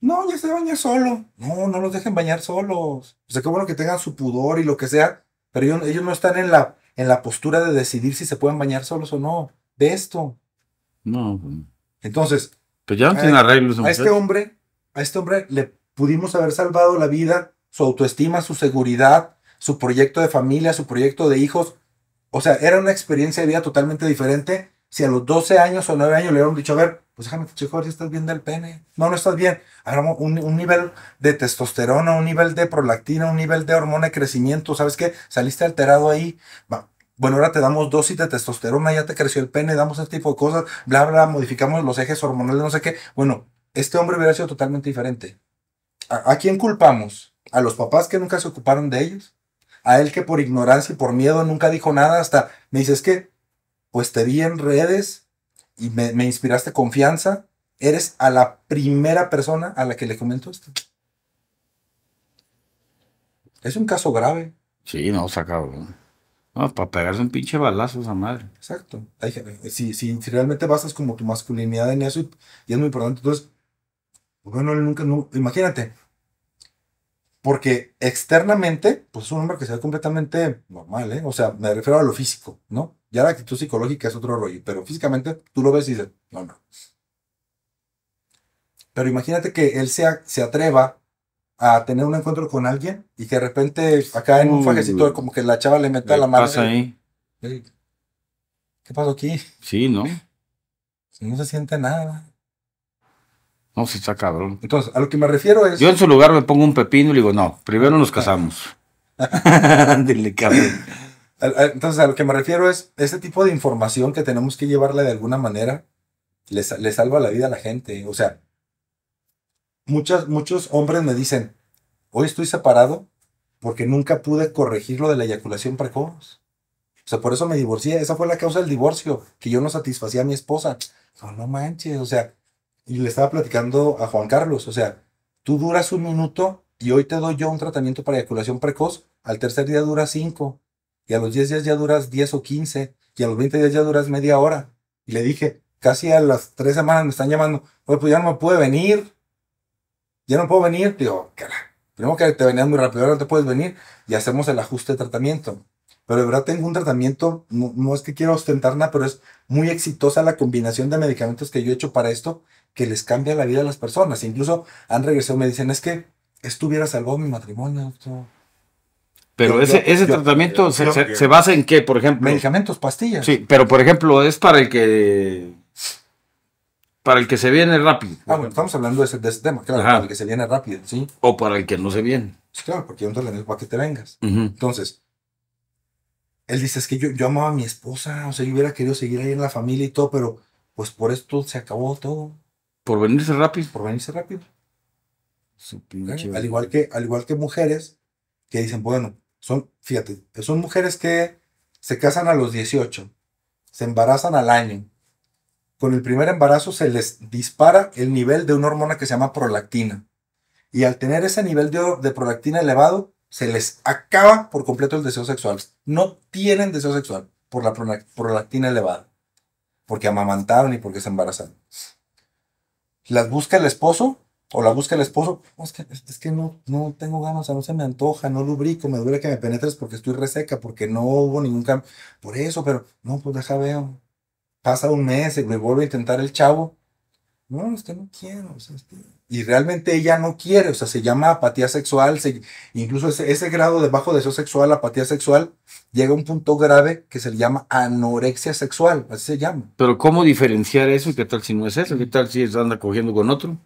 no, ya se baña solo. No, no los dejen bañar solos. O sea, qué bueno que tengan su pudor y lo que sea, pero ellos, no están en la, en la postura de decidir si se pueden bañar solos o no. De esto. No. Pues Entonces. Pero pues ya no tiene e-, arreglos. A este hombre, a este hombre le pudimos haber salvado la vida, su autoestima, su seguridad, su proyecto de familia, su proyecto de hijos. O sea, era una experiencia de vida totalmente diferente si a los 12 años o 9 años le hubieran dicho, a ver, pues déjame, chico, a ver si estás bien del pene. No, no estás bien. Hagamos un, nivel de testosterona, un nivel de prolactina, un nivel de hormona de crecimiento. ¿Sabes qué? Saliste alterado ahí. Va. Bueno, ahora te damos dosis de testosterona, ya te creció el pene, damos este tipo de cosas, bla, bla, modificamos los ejes hormonales, no sé qué. Bueno, este hombre hubiera sido totalmente diferente. ¿A, quién culpamos? ¿A los papás que nunca se ocuparon de ellos? ¿A él que por ignorancia y por miedo nunca dijo nada? Hasta me dices que pues te vi en redes y me, inspiraste confianza. Eres a la primera persona a la que le comento esto. Es un caso grave. Sí, no, sacado No, para pegarse un pinche balazo esa madre. Exacto. Eh, si, si, si realmente basas como tu masculinidad en eso, y, es muy importante, entonces, bueno, nunca, no, imagínate, porque externamente, pues es un hombre que se ve completamente normal, ¿eh? O sea, me refiero a lo físico, ¿no? Ya la actitud psicológica es otro rollo, pero físicamente tú lo ves y dices, no, no. Pero imagínate que él se, se atreva a tener un encuentro con alguien y que de repente acá en un fajecito como que la chava le meta la mano. ¿Qué pasa ahí? ¿Qué pasó aquí? Sí, ¿no? No se siente nada. No, si está cabrón. Entonces, a lo que me refiero es. Yo en su lugar me pongo un pepino y le digo, no, primero nos casamos. Dile, cabrón. Entonces, a lo que me refiero es, este tipo de información que tenemos que llevarle de alguna manera, le, salva la vida a la gente. O sea, muchas, muchos hombres me dicen, hoy estoy separado porque nunca pude corregir lo de la eyaculación precoz. O sea, por eso me divorcié. Esa fue la causa del divorcio, que yo no satisfacía a mi esposa. No, no manches, o sea, y le estaba platicando a Juan Carlos, o sea, tú duras un minuto y hoy te doy yo un tratamiento para eyaculación precoz, al tercer día dura cinco. y a los diez días ya duras diez o quince. y a los veinte días ya duras media hora. Y le dije, casi a las tres semanas me están llamando, oye, pues ya no me puede venir, ya no puedo venir, digo, cara, primero que te venías muy rápido, ahora te puedes venir, y hacemos el ajuste de tratamiento. Pero de verdad tengo un tratamiento, no, no es que quiero ostentar nada, pero es muy exitosa la combinación de medicamentos que yo he hecho para esto, que les cambia la vida a las personas. Incluso han regresado y me dicen, es que esto hubiera salvado mi matrimonio. Pero ese, ese tratamiento se, basa en qué, por ejemplo. Medicamentos, pastillas. Sí, pero por ejemplo, es para el que. Para el que se viene rápido. Ah, bueno, estamos hablando de ese, tema, claro, para el que se viene rápido, ¿sí? O para el que no se viene. claro, porque te yo no lo tratamiento para que te vengas. Entonces, él dice, es que yo, yo amaba a mi esposa, o sea, yo hubiera querido seguir ahí en la familia y todo, pero pues por esto se acabó todo. Por venirse rápido. Por venirse rápido. Al igual que, al igual que mujeres que dicen, bueno, son, fíjate, son mujeres que se casan a los 18, se embarazan al año. Con el primer embarazo se les dispara el nivel de una hormona que se llama prolactina. Y al tener ese nivel de, de prolactina elevado, se les acaba por completo el deseo sexual. No tienen deseo sexual por la prolactina elevada. Porque amamantaron y porque se embarazaron las busca el esposo o la busca el esposo. es que, es que no, no tengo ganas, o sea, no se me antoja, no lubrico, me duele que me penetres porque estoy reseca, porque no hubo ningún cambio. Por eso, pero no, pues deja veo. Pasa un mes y me vuelve a intentar el chavo. No, es que no quiero, o sea, es que y realmente ella no quiere, o sea, se llama apatía sexual, se, incluso ese, ese, grado de bajo sexual, apatía sexual, llega a un punto grave que se le llama anorexia sexual, así se llama. Pero ¿cómo diferenciar eso? ¿Qué tal si no es eso? ¿Qué tal si anda cogiendo con otro?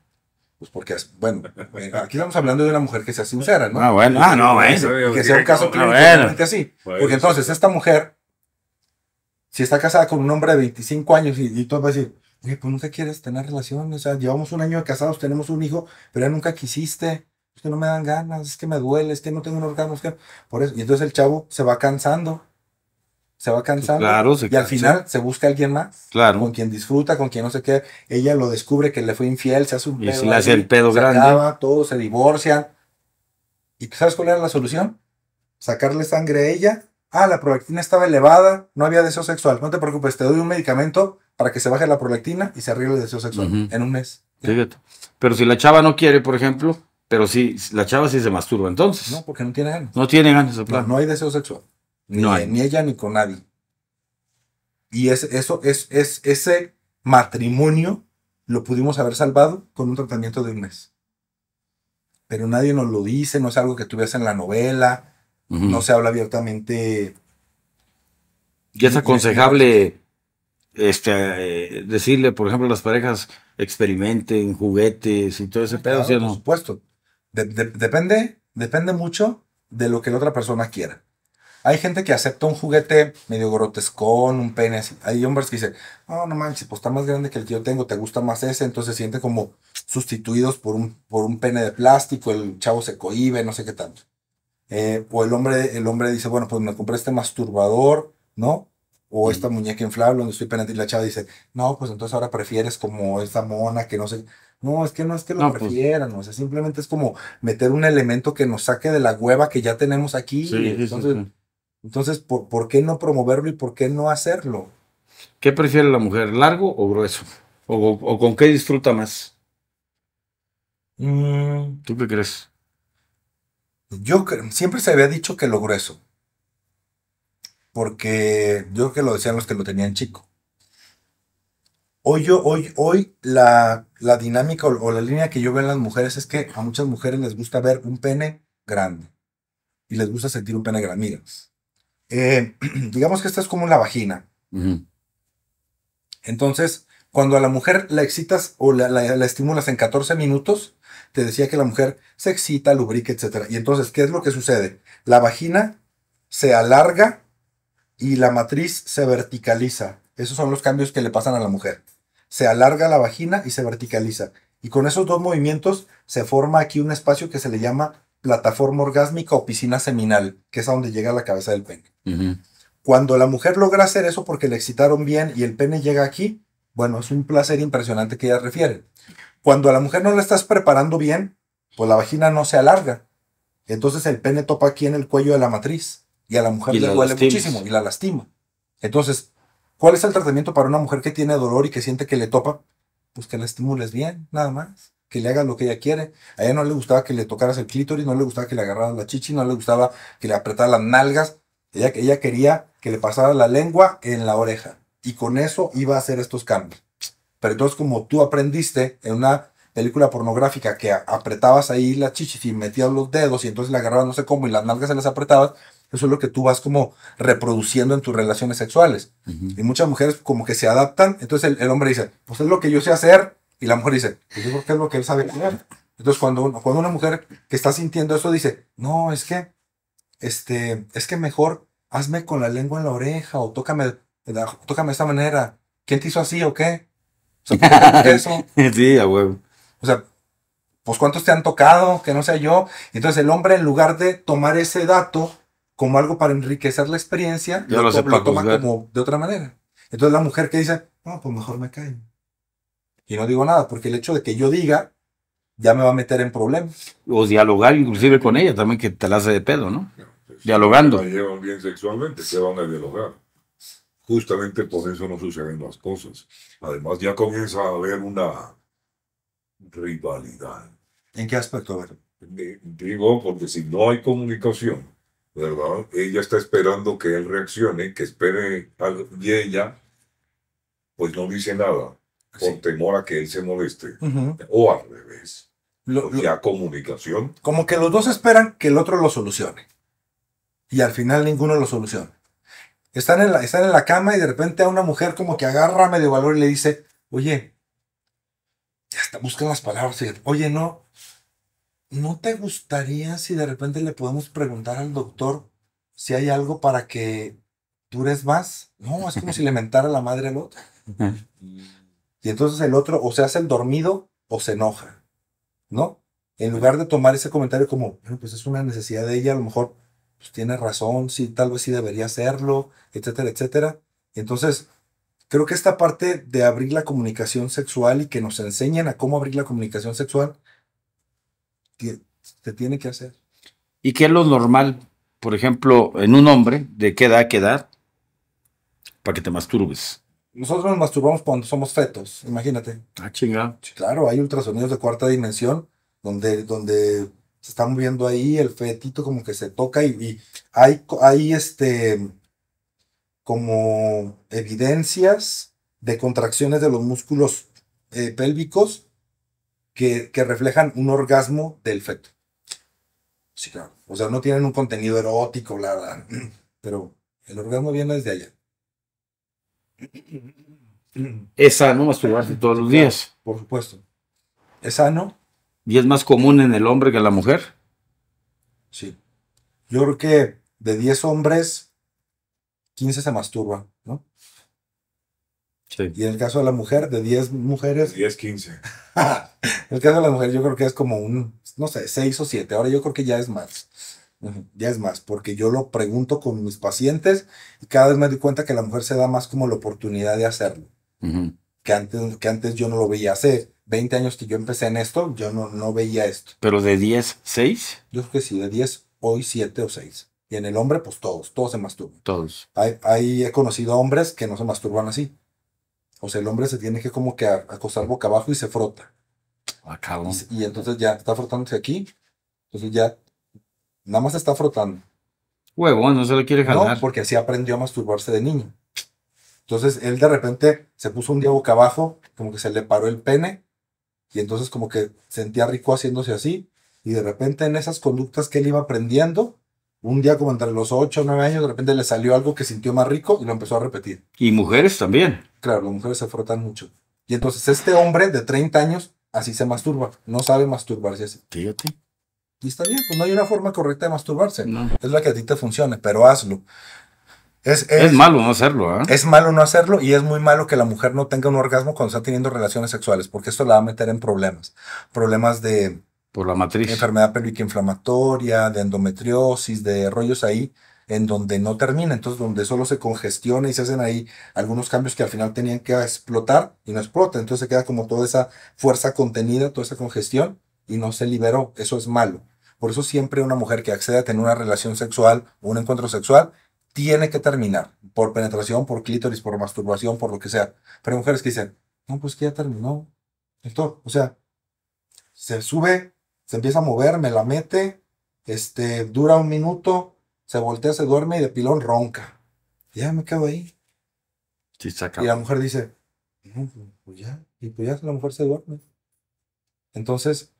Pues porque, bueno, eh, aquí estamos hablando de una mujer que sea sincera, ¿no? Ah, bueno, ah, no, bueno. Que sea un caso clínico así. Pues porque entonces esta mujer, si está casada con un hombre de 25 años y, y tú a decir, pues nunca quieres tener relaciones. O sea, llevamos un año casados, tenemos un hijo, pero ya nunca quisiste. Es que no me dan ganas, es que me duele, es que no tengo un órganos. Por eso. Y entonces el chavo se va cansando. Se va pues, cansando. y al final se busca a alguien más. Claro. Con quien disfruta, con quien no sé qué. Ella lo descubre que le fue infiel, se hace un y pedo. le hace el pedo se grande. se divorcian. ¿Y sabes cuál era la solución? Sacarle sangre a ella. Ah, la prolactina estaba elevada, no había deseo sexual. No te preocupes, te doy un medicamento para que se baje la prolactina y se arregle el deseo sexual en un mes. pero si la chava no quiere, por ejemplo, pero si la chava sí se masturba entonces. No, porque no tiene ganas. No tiene ganas de plan. No, hay deseo sexual. Ni, no hay. ni ella ni con nadie. Y es, eso, es, es, ese matrimonio lo pudimos haber salvado con un tratamiento de un mes. Pero nadie nos lo dice, no es algo que tuviese en la novela, no se habla abiertamente. Y es aconsejable este, eh, decirle, por ejemplo, a las parejas experimenten juguetes y todo ese ah, pedo, Por supuesto. depende, depende mucho de lo que la otra persona quiera. Hay gente que acepta un juguete medio grotescón, un pene así. Hay hombres que dicen, no, no manches, pues está más grande que el que yo tengo, te gusta más ese. Entonces se sienten como sustituidos por un, por un pene de plástico, el chavo se cohibe, no sé qué tanto. Eh, o el hombre, el hombre dice, bueno, pues me compré este masturbador, ¿no? o esta muñeca inflable donde estoy pendiente y la chava dice, no, pues entonces ahora prefieres como esta mona que no sé. No, es que no es que lo no, pues. prefieran, o sea, simplemente es como meter un elemento que nos saque de la hueva que ya tenemos aquí. entonces, ¿por, qué no promoverlo y por qué no hacerlo? ¿Qué prefiere la mujer, largo o grueso? ¿O, con qué disfruta más? Mm. ¿Tú qué crees? Yo siempre se había dicho que lo grueso porque yo creo que lo decían los que lo tenían chico. Hoy, yo, hoy, hoy la, dinámica o, la línea que yo veo en las mujeres es que a muchas mujeres les gusta ver un pene grande y les gusta sentir un pene grande. Mira, eh, digamos que esta es como la vagina. Entonces, cuando a la mujer la excitas o la, la, estimulas en 14 minutos, te decía que la mujer se excita, lubrica, etc. Y entonces, ¿qué es lo que sucede? La vagina se alarga y la matriz se verticaliza. Esos son los cambios que le pasan a la mujer. Se alarga la vagina y se verticaliza. Y con esos dos movimientos se forma aquí un espacio que se le llama plataforma orgásmica o piscina seminal, que es a donde llega la cabeza del pene. Cuando la mujer logra hacer eso porque le excitaron bien y el pene llega aquí, bueno, es un placer impresionante que ella refiere. Cuando a la mujer no la estás preparando bien, pues la vagina no se alarga. Entonces el pene topa aquí en el cuello de la matriz y a la mujer le duele muchísimo y la lastima. Entonces, ¿cuál es el tratamiento para una mujer que tiene dolor y que siente que le topa? Pues que la estimules bien, nada más que le haga lo que ella quiere. A ella no le gustaba que le tocaras el clítoris, no le gustaba que le agarraras la chichi, no le gustaba que le apretaras las nalgas. Ella, ella quería que le pasara la lengua en la oreja. Y con eso iba a hacer estos cambios. Pero entonces, como tú aprendiste en una película pornográfica que apretabas ahí la chichi y metías los dedos y entonces le agarrabas no sé cómo y las nalgas se las apretabas, eso es lo que tú vas como reproduciendo en tus relaciones sexuales. Y muchas mujeres como que se adaptan. Entonces el, hombre dice, pues es lo que yo sé hacer. Y la mujer dice, pues yo es lo que él sabe hacer. Entonces cuando, cuando una mujer que está sintiendo eso dice, no, es que, este, es que mejor hazme con la lengua en la oreja o tócame, tócame de esta manera. ¿Quién te hizo así o qué? O sea, eso? sí, a huevo. O sea, pues cuántos te han tocado, que no sea yo. Entonces el hombre en lugar de tomar ese dato como algo para enriquecer la experiencia, ya lo, toma como de otra manera. Entonces la mujer que dice, no, pues mejor me callo. Y no digo nada, porque el hecho de que yo diga ya me va a meter en problemas. O dialogar inclusive con ella también, que te la hace de pedo, ¿no? Pues, Dialogando. Si llevan bien sexualmente, se van a dialogar. Justamente por eso no suceden las cosas. Además, ya comienza a haber una rivalidad. ¿En qué aspecto? Digo, porque si no hay comunicación, ¿verdad? Ella está esperando que él reaccione, que espere algo, y ella, pues no dice nada, por temor a que él se moleste, o al revés. Lo, comunicación. Como que los dos esperan que el otro lo solucione, y al final ninguno lo soluciona. Están en, la, están en la cama y de repente a una mujer como que agarra medio valor y le dice, oye, ya hasta buscan las palabras, oye, no, ¿no te gustaría si de repente le podemos preguntar al doctor si hay algo para que dures más? No, es como si le mentara la madre al otro. Y entonces el otro o se hace el dormido o se enoja, ¿no? En lugar de tomar ese comentario como, bueno, pues es una necesidad de ella, a lo mejor pues tiene razón, sí, tal vez sí debería hacerlo, etcétera, etcétera. Entonces, creo que esta parte de abrir la comunicación sexual y que nos enseñen a cómo abrir la comunicación sexual te tiene que hacer. ¿Y qué es lo normal, por ejemplo, en un hombre, de qué edad a qué edad, para que te masturbes? Nosotros nos masturbamos cuando somos fetos, imagínate. Ah, chingado. Claro, hay ultrasonidos de cuarta dimensión donde, donde se está moviendo ahí el fetito como que se toca y, hay, hay este como evidencias de contracciones de los músculos eh, pélvicos que, reflejan un orgasmo del feto. Sí, claro. O sea, no tienen un contenido erótico, la verdad, Pero el orgasmo viene desde allá. Es sano masturbarse todos los días. Por supuesto. ¿Es sano? ¿Y es más común en el hombre que en la mujer? Sí. Yo creo que de 10 hombres, 15 se masturban, ¿no? Y en el caso de la mujer, de 10 mujeres. 10, 15. en el caso de la mujer, yo creo que es como un, no sé, 6 o 7. Ahora yo creo que ya es más. Ya es más, porque yo lo pregunto con mis pacientes y cada vez me doy cuenta que la mujer se da más como la oportunidad de hacerlo. que, antes, que antes yo no lo veía hacer. 20 años que yo empecé en esto, yo no, no veía esto. ¿Pero de 10, 6? Yo creo que sí, de 10, hoy 7 o 6. Y en el hombre, pues todos, todos se masturban. Todos. Ahí he conocido hombres que no se masturban así. O sea, el hombre se tiene que como que acostar boca abajo y se frota. Ah, y, entonces ya está frotándose aquí. Entonces ya nada más está frotando. Huevón, no se le quiere jalar. No, porque así aprendió a masturbarse de niño. Entonces él de repente se puso un día boca abajo, como que se le paró el pene. Y entonces como que sentía rico haciéndose así. Y de repente en esas conductas que él iba aprendiendo, un día como entre los 8 o 9 años, de repente le salió algo que sintió más rico y lo empezó a repetir. Y mujeres también. Claro, las mujeres se frotan mucho. Y entonces este hombre de 30 años así se masturba, no sabe masturbarse así. Fíjate. Y está bien, pues no hay una forma correcta de masturbarse. Es la que a ti te funcione, pero hazlo. Es, es, es malo no hacerlo, ¿eh? Es malo no hacerlo y es muy malo que la mujer no tenga un orgasmo cuando está teniendo relaciones sexuales, porque esto la va a meter en problemas. Problemas de por la matriz. Enfermedad pélvica inflamatoria, de endometriosis, de rollos ahí, en donde no termina, entonces donde solo se congestiona y se hacen ahí algunos cambios que al final tenían que explotar y no explota, entonces se queda como toda esa fuerza contenida, toda esa congestión y no se liberó, eso es malo. Por eso siempre una mujer que accede a tener una relación sexual un encuentro sexual tiene que terminar por penetración, por clítoris, por masturbación, por lo que sea. Pero hay mujeres que dicen, no, pues que ya terminó, esto O sea, se sube se empieza a mover, me la mete, este, dura un minuto, se voltea, se duerme y de pilón ronca. Ya me quedo ahí. y la mujer dice, pues ya, y pues ya la mujer se duerme. Entonces,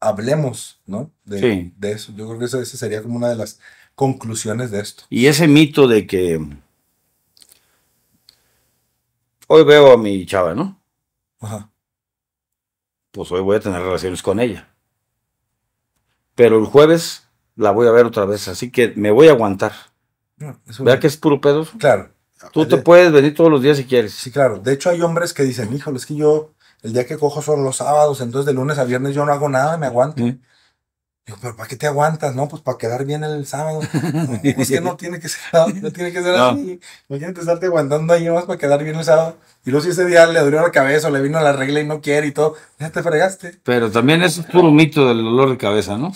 hablemos, ¿no? De, eso. Yo creo que esa, esa sería como una de las conclusiones de esto. Y ese mito de que hoy veo a mi chava, ¿no? Ajá pues hoy voy a tener relaciones con ella. Pero el jueves la voy a ver otra vez, así que me voy a aguantar. que es puro pedo? Claro. Tú te puedes venir todos los días si quieres. Sí, claro. De hecho, hay hombres que dicen, híjole, es que yo el día que cojo son los sábados, entonces de lunes a viernes yo no hago nada, me aguanto. Digo, pero ¿para qué te aguantas? No, pues para quedar bien el sábado. No, que no tiene que ser, no, tiene que ser así. Imagínate estarte aguantando ahí más para quedar bien el sábado. Y luego si ese día le dolió la cabeza o le vino la regla y no quiere y todo, ya te fregaste. Pero también es puro mito del dolor de cabeza, ¿no?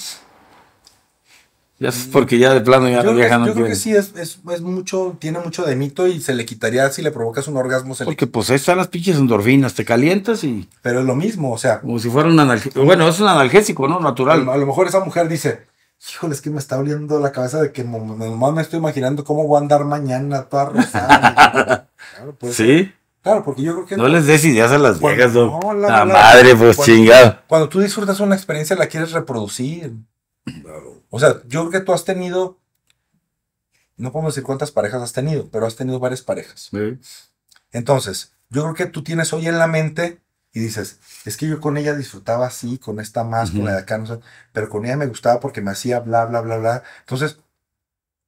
Ya es porque ya de plano ya vieja Yo creo que sí, es, es, es, mucho, tiene mucho de mito y se le quitaría si le provocas un orgasmo. Se porque pues ahí están las pinches endorfinas, te calientas y... Pero es lo mismo, o sea... Como si fuera un analgésico. Bueno, es un analgésico, ¿no? Natural. A lo mejor esa mujer dice, híjole, es que me está oliendo la cabeza de que nomás me estoy imaginando cómo voy a andar mañana toda rosada. sí. Claro, porque yo creo que... No, les des ideas a las viejas, no. la, madre, pues chingada Cuando tú disfrutas una experiencia, la quieres reproducir. O sea, yo creo que tú has tenido, no podemos decir cuántas parejas has tenido, pero has tenido varias parejas. Entonces, yo creo que tú tienes hoy en la mente y dices, es que yo con ella disfrutaba así, con esta más, con la de acá, pero con ella me gustaba porque me hacía bla, bla, bla, bla. Entonces,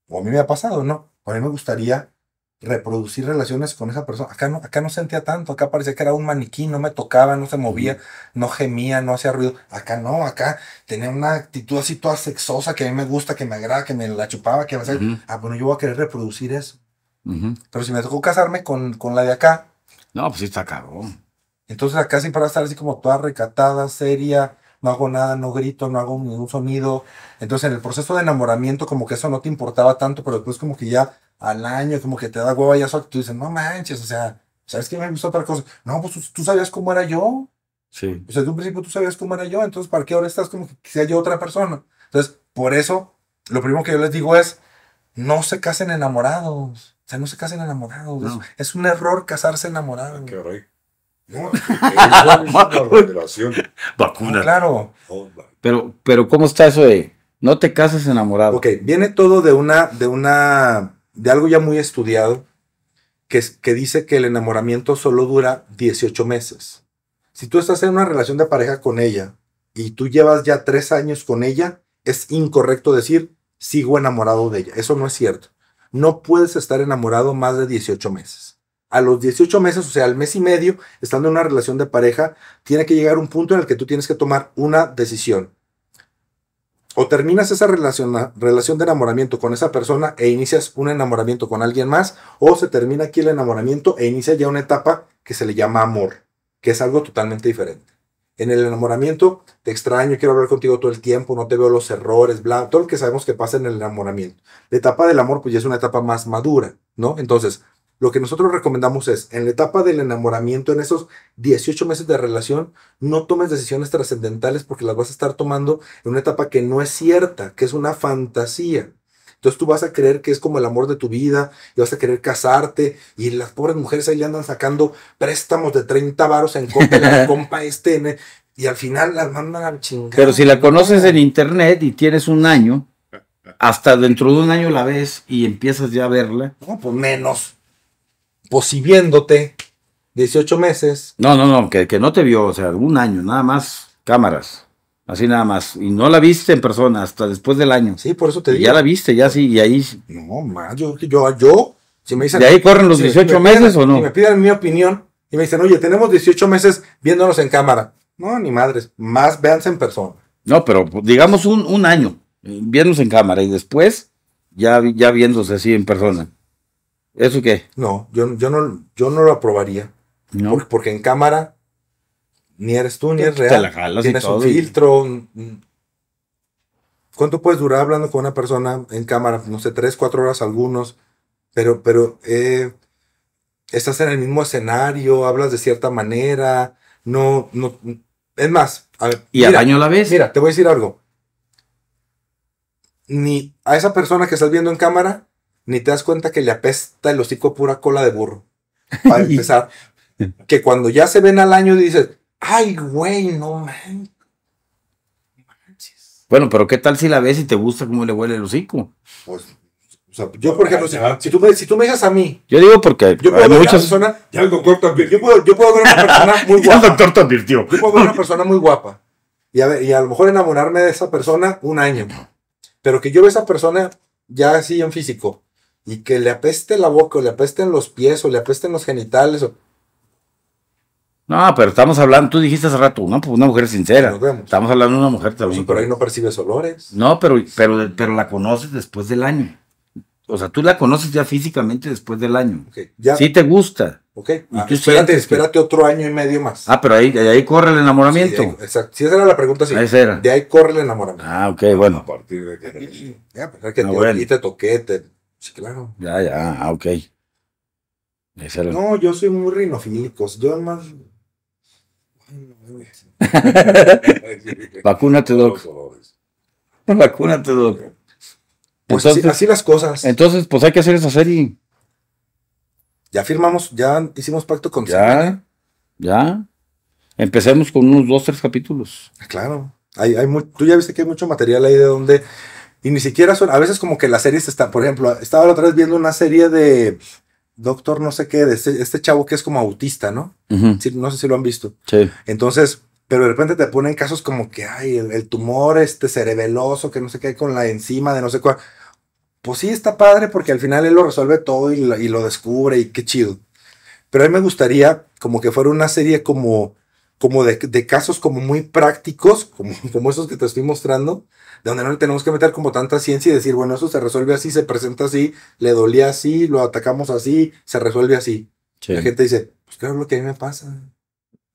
o a mí me ha pasado, ¿no? a mí me gustaría reproducir relaciones con esa persona. Acá no, acá no sentía tanto, acá parecía que era un maniquí, no me tocaba, no se movía, no gemía, no hacía ruido. Acá no, acá tenía una actitud así toda sexosa que a mí me gusta, que me agrada, que me la chupaba, que a hacía, ah, bueno, yo voy a querer reproducir eso. Pero si me tocó casarme con, con la de acá. No, pues sí está cabrón. Entonces acá sí para estar así como toda recatada, seria, no hago nada, no grito, no hago ningún sonido. Entonces en el proceso de enamoramiento como que eso no te importaba tanto, pero después como que ya al año como que te da hueva y eso, tú dices, no manches, o sea, ¿sabes qué me gusta otra cosa? No, pues tú sabías cómo era yo. Sí. O sea, de un principio tú sabías cómo era yo, entonces ¿para qué ahora estás como que sea yo otra persona? Entonces, por eso, lo primero que yo les digo es, no se casen enamorados. O sea, no se casen enamorados. Es, un error casarse enamorados. Ah, qué error no, Vacuna. claro. Pero, pero, ¿cómo está eso de no te casas enamorado? Ok, viene todo de una, de una, de algo ya muy estudiado, que, que dice que el enamoramiento solo dura 18 meses. Si tú estás en una relación de pareja con ella y tú llevas ya tres años con ella, es incorrecto decir sigo enamorado de ella. Eso no es cierto. No puedes estar enamorado más de 18 meses a los 18 meses, o sea, al mes y medio, estando en una relación de pareja, tiene que llegar un punto en el que tú tienes que tomar una decisión. O terminas esa relación, relación de enamoramiento con esa persona e inicias un enamoramiento con alguien más, o se termina aquí el enamoramiento e inicia ya una etapa que se le llama amor, que es algo totalmente diferente. En el enamoramiento te extraño, quiero hablar contigo todo el tiempo, no te veo los errores, bla, todo lo que sabemos que pasa en el enamoramiento. La etapa del amor pues ya es una etapa más madura, ¿no? Entonces, lo que nosotros recomendamos es, en la etapa del enamoramiento, en esos 18 meses de relación, no tomes decisiones trascendentales porque las vas a estar tomando en una etapa que no es cierta, que es una fantasía. Entonces tú vas a creer que es como el amor de tu vida y vas a querer casarte y las pobres mujeres ahí andan sacando préstamos de 30 varos en la compa este y al final las mandan al chingado. Pero si la conoces en internet y tienes un año, hasta dentro de un año la ves y empiezas ya a verla. No, pues menos viéndote 18 meses. No, no, no, que, que no te vio, o sea, un año, nada más cámaras. Así nada más. Y no la viste en persona hasta después del año. Sí, por eso te digo. ya la viste, ya sí, y ahí. No, más, yo, yo, yo, si me dicen. ¿De ahí corren los 18 meses o no? Si me piden mi opinión y me dicen, oye, tenemos 18 meses viéndonos en cámara. No, ni madres, más véanse en persona. No, pero pues, digamos un, un año, eh, viéndonos en cámara y después ya, ya viéndose así en persona. ¿Eso qué? No, yo, yo, no, yo no lo aprobaría. No. Porque, en cámara ni eres tú, ni es real. Te Tienes un filtro. ¿Cuánto puedes durar hablando con una persona en cámara? No sé, tres, cuatro horas algunos. Pero, pero eh, estás en el mismo escenario, hablas de cierta manera. No, no. Es más. ¿Y al año la vez? Mira, te voy a decir algo. Ni a esa persona que estás viendo en cámara, ni te das cuenta que le apesta el hocico pura cola de burro. Para empezar, que cuando ya se ven al año dices, ay, güey, no manches. Bueno, pero ¿qué tal si la ves y te gusta cómo le huele el hocico? Pues, o sea, yo, por ejemplo, si, tú me, si tú me dejas a mí. Yo digo porque yo puedo ver muchas personas. Ya el doctor Yo puedo, yo puedo ver una persona muy guapa. el doctor Yo puedo ver una persona muy guapa. Y a, ver, y a lo mejor enamorarme de esa persona un año. Pero que yo vea a esa persona ya así en físico y que le apeste la boca o le apesten los pies o le apesten los genitales. O... No, pero estamos hablando, tú dijiste hace rato, una, una mujer sincera. Estamos hablando de una mujer Sí, pues, pero ahí no percibes olores. No, pero, pero, la conoces después del año. O sea, tú la conoces ya físicamente después del año. Sí te gusta. Ok. Ah, espérate, espérate otro año y medio más. Ah, pero ahí, ahí corre el enamoramiento. Sí, exacto. Si esa era la pregunta, sí. De ahí corre el enamoramiento. Ah, ok, bueno. A partir de que... ya, pues, que ah, no, te toqué, te, Sí, claro. Ya, ya, ah, ok. No, yo soy muy rinofílico. Yo además. Vacúnate, Doc. Vacúnate, Doc. Pues así, las cosas. Entonces, pues hay que hacer esa serie. Ya firmamos, ya hicimos pacto con. Ya, ya. Empecemos con unos dos, tres capítulos. Ah, claro. Hay, tú ya viste que hay mucho material ahí de donde y ni siquiera son, a veces como que las series están, por ejemplo, estaba la otra vez viendo una serie de Doctor no sé qué, de este, este chavo que es como autista, ¿no? no sé si lo han visto. Sí. Entonces, pero de repente te ponen casos como que, hay el, tumor este cerebeloso, que no sé qué, con la enzima de no sé cuál. Pues sí, está padre porque al final él lo resuelve todo y, y lo descubre y qué chido. Pero a mí me gustaría como que fuera una serie como como de, de, casos como muy prácticos, como, como esos que te estoy mostrando, donde no le tenemos que meter como tanta ciencia y decir, bueno, eso se resuelve así, se presenta así, le dolía así, lo atacamos así, se resuelve así. La gente dice, pues claro, lo que a mí me pasa.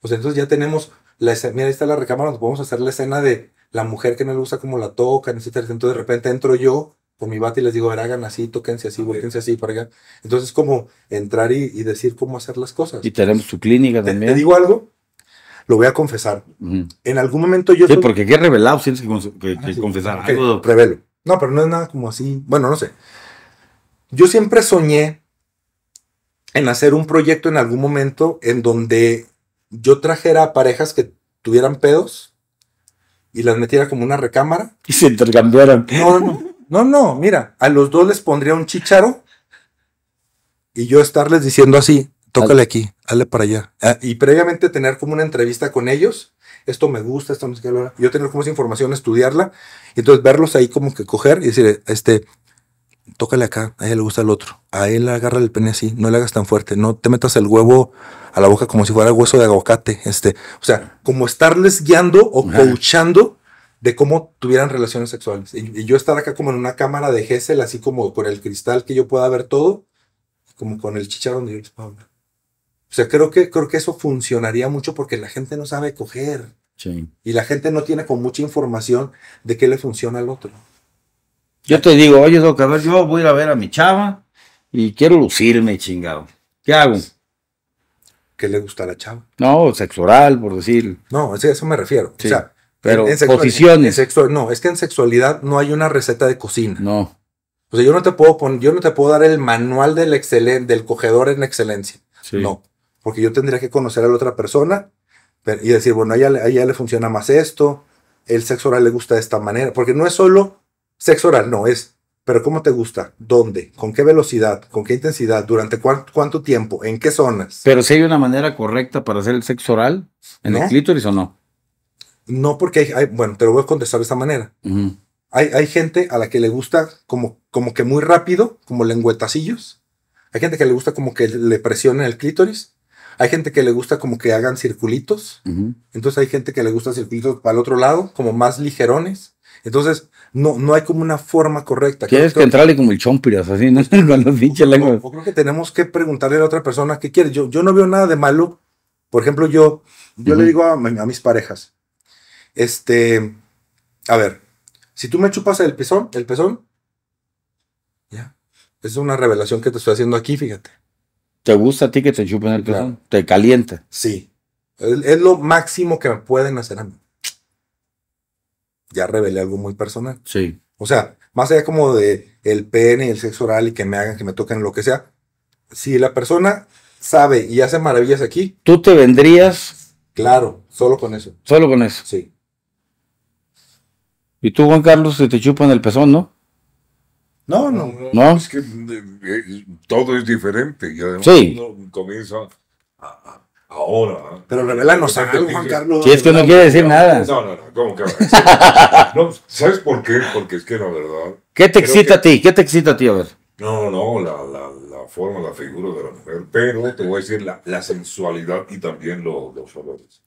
Pues entonces ya tenemos la escena, mira, ahí está la recámara, nos podemos hacer la escena de la mujer que no le gusta cómo la tocan, etc. Entonces de repente entro yo con mi bate y les digo, a ver, hagan así, tóquense así, vuélquense así para allá. Entonces como entrar y, decir cómo hacer las cosas. Y tenemos su clínica también. te digo algo? Lo voy a confesar. En algún momento yo. Sí, porque qué revelado tienes que, que, ah, confesar No, pero no es nada como así. Bueno, no sé. Yo siempre soñé en hacer un proyecto en algún momento en donde yo trajera parejas que tuvieran pedos y las metiera como una recámara. Y se intercambiaran. No, no, no, no, mira, a los dos les pondría un chicharo y yo estarles diciendo así, tócale aquí, hazle para allá. Ah, y previamente tener como una entrevista con ellos, esto me gusta, esto me yo tener como esa información, estudiarla, y entonces verlos ahí como que coger y decir, este, tócale acá, a ella le gusta el otro, a él agarra el pene así, no le hagas tan fuerte, no te metas el huevo a la boca como si fuera hueso de aguacate, este, o sea, como estarles guiando o coachando de cómo tuvieran relaciones sexuales. Y, yo estar acá como en una cámara de Gessel, así como con el cristal que yo pueda ver todo, como con el chicharrón de o sea, creo que, creo que eso funcionaría mucho porque la gente no sabe coger. Sí. Y la gente no tiene con mucha información de qué le funciona al otro. Yo te digo, oye, Doc, ver, yo voy a ir a ver a mi chava y quiero lucirme, chingado. ¿Qué hago? ¿Qué le gusta a la chava? No, sexual, por decir. No, eso me refiero. o sea, pero en, posiciones. no, es que en sexualidad no hay una receta de cocina. No. O sea, yo no te puedo poner, yo no te puedo dar el manual del excelente, del cogedor en excelencia. Sí. No porque yo tendría que conocer a la otra persona y decir, bueno, a ella, le funciona más esto, el sexo oral le gusta de esta manera, porque no es solo sexo oral, no, es, pero ¿cómo te gusta? ¿Dónde? ¿Con qué velocidad? ¿Con qué intensidad? ¿Durante cuánto, tiempo? ¿En qué zonas? Pero si hay una manera correcta para hacer el sexo oral en el clítoris o no? No, porque hay, bueno, te lo voy a contestar de esta manera. hay, gente a la que le gusta como, como que muy rápido, como lengüetacillos. Hay gente que le gusta como que le presiona el clítoris hay gente que le gusta como que hagan circulitos. Entonces hay gente que le gusta circulitos para el otro lado, como más ligerones. Entonces, no, no hay como una forma correcta. Tienes que, entrarle como el chompiras, así, ¿no? no, Yo creo que tenemos que preguntarle a la otra persona qué quiere. Yo, yo no veo nada de malo. Por ejemplo, yo, yo le digo a, mis parejas, este, a ver, si tú me chupas el pezón, el pezón, ya, es una revelación que te estoy haciendo aquí, fíjate. ¿Te gusta a ti que te chupen el pezón? ¿Te calienta? Sí. Es lo máximo que me pueden hacer a mí. Ya revelé algo muy personal. Sí. O sea, más allá como de el pene y el sexo oral y que me hagan, que me toquen, lo que sea. Si la persona sabe y hace maravillas aquí. ¿Tú te vendrías? Claro, solo con eso. Solo con eso. Sí. ¿Y tú, Juan Carlos, si te chupan el pezón, no? No, no, no. Es que eh, eh, todo es diferente y además sí. comienza ahora. Pero revelanos algo, Juan Carlos. Si es que no quiere decir nada. No, no, no, ¿cómo que no, ¿Sabes por qué? Porque es que la verdad. ¿Qué te excita a ti? ¿Qué te excita a ti? A ver. No, no, la, la, la, forma, la figura de la mujer, pero te voy a decir la, la sensualidad y también los, los olores.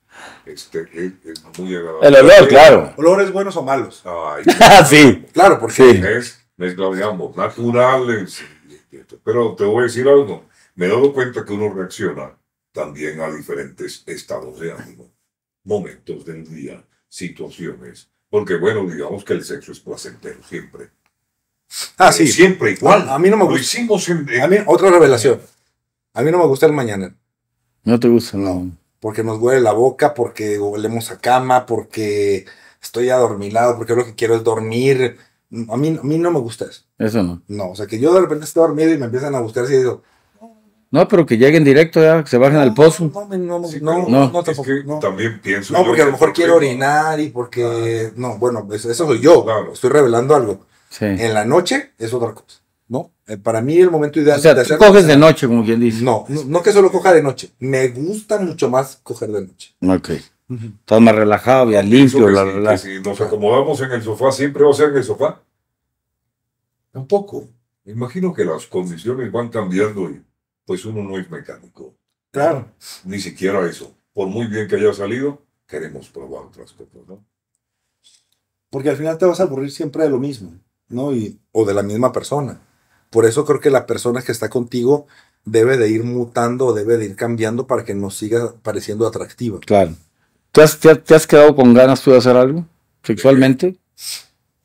Este, eh, es, muy agradable. El olor, claro. ¿Olores buenos o malos? Ay, sí. Claro, porque es mezcla naturales. Pero te voy a decir algo, me he dado cuenta que uno reacciona también a diferentes estados de ánimo, momentos del día, situaciones. Porque bueno, digamos que el sexo es placentero siempre. Ah, sí. Siempre igual. A, mí no me gusta. Lo hicimos siempre A mí, otra revelación. A mí no me gusta el mañana. No te gusta, no. Porque nos huele la boca, porque olemos a cama, porque estoy adormilado, porque lo que quiero es dormir. A mí, a mí no me gusta eso. Eso no. No, o sea, que yo de repente estoy dormido y me empiezan a buscar si digo. No, pero que lleguen directo, ya, que se bajen al pozo. No, no, no, no, no, no, También pienso. No, porque a lo mejor quiero orinar y porque. No, bueno, pues eso, soy yo. Estoy revelando algo. Sí. En la noche es otra cosa. ¿No? Eh, para mí el momento ideal. O sea, coges de noche, como quien dice. No, no, que solo coja de noche. Me gusta mucho más coger de noche. Ok todo más relajado, ya limpio. La, si, nos acomodamos en el sofá, siempre va a ser en el sofá. Tampoco. Imagino que las condiciones van cambiando y pues uno no es mecánico. Claro. Ni siquiera eso. Por muy bien que haya salido, queremos probar otras cosas, ¿no? Porque al final te vas a aburrir siempre de lo mismo, ¿no? Y, o de la misma persona. Por eso creo que la persona que está contigo debe de ir mutando, debe de ir cambiando para que nos siga pareciendo atractiva. Claro. ¿Te has, te, has quedado con ganas tú de hacer algo sexualmente?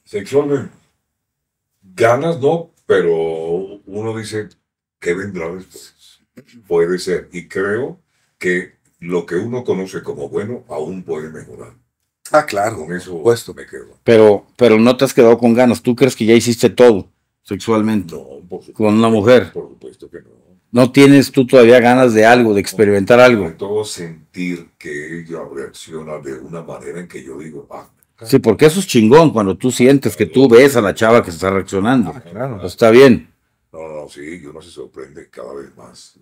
Sexualmente. Ganas no, pero uno dice, que vendrá después? Puede ser. Y creo que lo que uno conoce como bueno aún puede mejorar. Ah, claro. Con eso supuesto. me quedo. Pero, pero no te has quedado con ganas. ¿Tú crees que ya hiciste todo sexualmente? No, Con una mujer. Por supuesto que no no tienes tú todavía ganas de algo, de experimentar algo. Sobre todo sentir que ella reacciona de una manera en que yo digo, ah, Sí, porque eso es chingón cuando tú sientes que tú ves a la chava que se está reaccionando. Ah, claro. Pues está bien. No, no, no, sí, uno se sorprende cada vez más.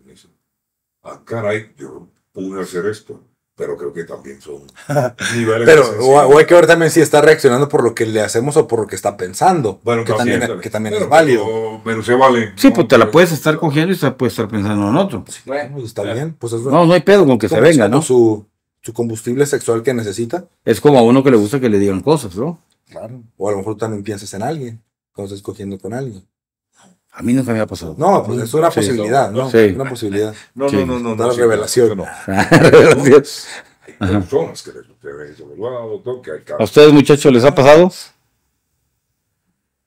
Ah, caray, yo pude hacer esto pero creo que también son Pero hay que ver también si está reaccionando por lo que le hacemos o por lo que está pensando. Bueno, que, también, es, también es válido. Pero, vale. Sí, pues te la puedes estar cogiendo y se puede estar pensando en otro. bueno, pues, está bien. Pues no, no hay pedo con que se venga, ¿no? Su, su combustible sexual que necesita. Es como a uno que le gusta que le digan cosas, ¿no? Claro. O a lo mejor también piensas en alguien, cuando estás cogiendo con alguien. A mí nunca me ha pasado. No, pues es una posibilidad, ¿no? Sí. Una posibilidad. No, no, no, no. Una no, revelación. No. Hay personas que les ¿A ustedes, muchachos, les ha pasado?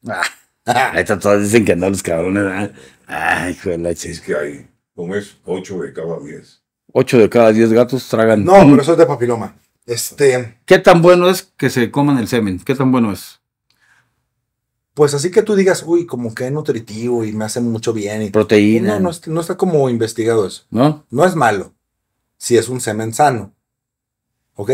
Ahí están ah, todas dicen que andan los cabrones. Ay, ah, hijo de la Es que hay, como es, 8 de cada 10. 8 de cada 10 gatos tragan. No, pero eso es de papiloma. Este. ¿Qué tan bueno es que se coman el semen? ¿Qué tan bueno es? pues así que tú digas, uy, como que es nutritivo y me hace mucho bien. Y Proteína. No, no, está como investigado eso. ¿No? No es malo. Si es un semen sano. ¿Ok?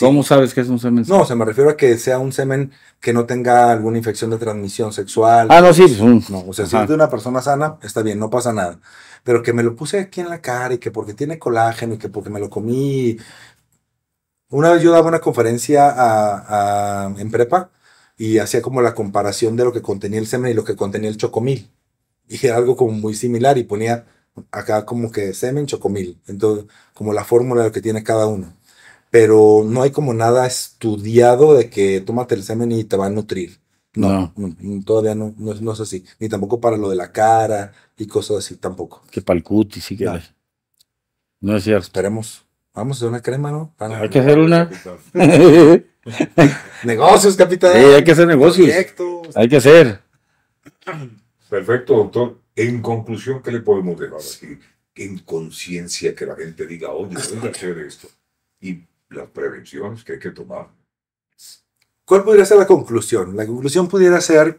¿Cómo sabes que es un semen sano? No, se me refiero a que sea un semen que no tenga alguna infección de transmisión sexual. Ah, no, sí. No, o sea, si es de una persona sana, está bien, no pasa nada. Pero que me lo puse aquí en la cara y que porque tiene colágeno y que porque me lo comí. Una vez yo daba una conferencia a, en prepa y hacía como la comparación de lo que contenía el semen y lo que contenía el chocomil. Y era algo como muy similar y ponía acá como que semen, chocomil. Entonces, como la fórmula lo que tiene cada uno. Pero no hay como nada estudiado de que tómate el semen y te va a nutrir. No, todavía no, no, no, es así. Ni tampoco para lo de la cara y cosas así tampoco. Que para el cutis sí que no. Es. cierto. Esperemos. Vamos a hacer una crema, ¿no? hay que hacer una. negocios, capitán. hay que hacer negocios. Hay que hacer. Perfecto, doctor. En conclusión, ¿qué le podemos dejar aquí En conciencia que la gente diga, oye, voy a hacer esto. Y las prevenciones que hay que tomar. ¿Cuál podría ser la conclusión? La conclusión pudiera ser,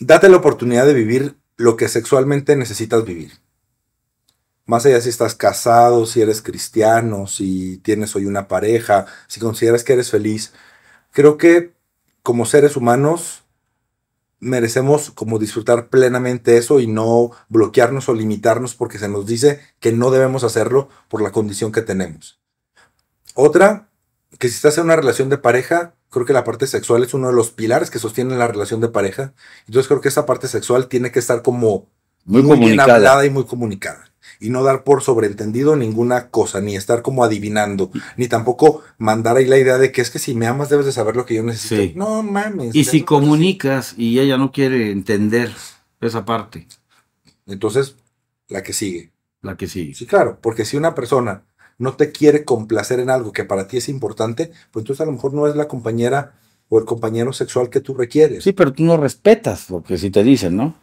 date la oportunidad de vivir lo que sexualmente necesitas vivir. Más allá si estás casado, si eres cristiano, si tienes hoy una pareja, si consideras que eres feliz, creo que como seres humanos merecemos como disfrutar plenamente eso y no bloquearnos o limitarnos porque se nos dice que no debemos hacerlo por la condición que tenemos. Otra, que si estás en una relación de pareja, creo que la parte sexual es uno de los pilares que sostiene la relación de pareja. Entonces creo que esa parte sexual tiene que estar como muy, muy bien hablada y muy comunicada y no dar por sobreentendido ninguna cosa, ni estar como adivinando, ni tampoco mandar ahí la idea de que es que si me amas debes de saber lo que yo necesito. No mames. Y si comunicas y ella no quiere entender esa parte. Entonces, la que sigue. La que sigue. Sí, claro, porque si una persona no te quiere complacer en algo que para ti es importante, pues entonces a lo mejor no es la compañera o el compañero sexual que tú requieres. Sí, pero tú no respetas lo que sí te dicen, ¿no?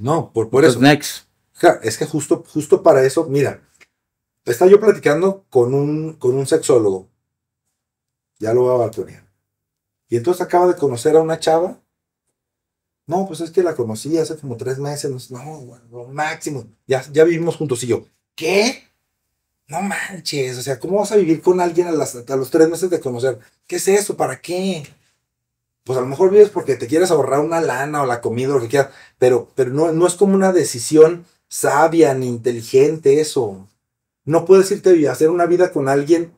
No, por, por entonces, eso. Next. Claro, es que justo, justo para eso, mira, estaba yo platicando con un, con un sexólogo, ya lo voy a Y entonces acaba de conocer a una chava. No, pues es que la conocí hace como tres meses. No, bueno, lo máximo. Ya, ya vivimos juntos y yo. ¿Qué? No manches. O sea, ¿cómo vas a vivir con alguien a, los tres meses de conocer? ¿Qué es eso? ¿Para qué? Pues a lo mejor vives porque te quieres ahorrar una lana o la comida o lo que quieras. Pero, pero no, no es como una decisión sabia ni inteligente eso. No puedes irte a hacer una vida con alguien.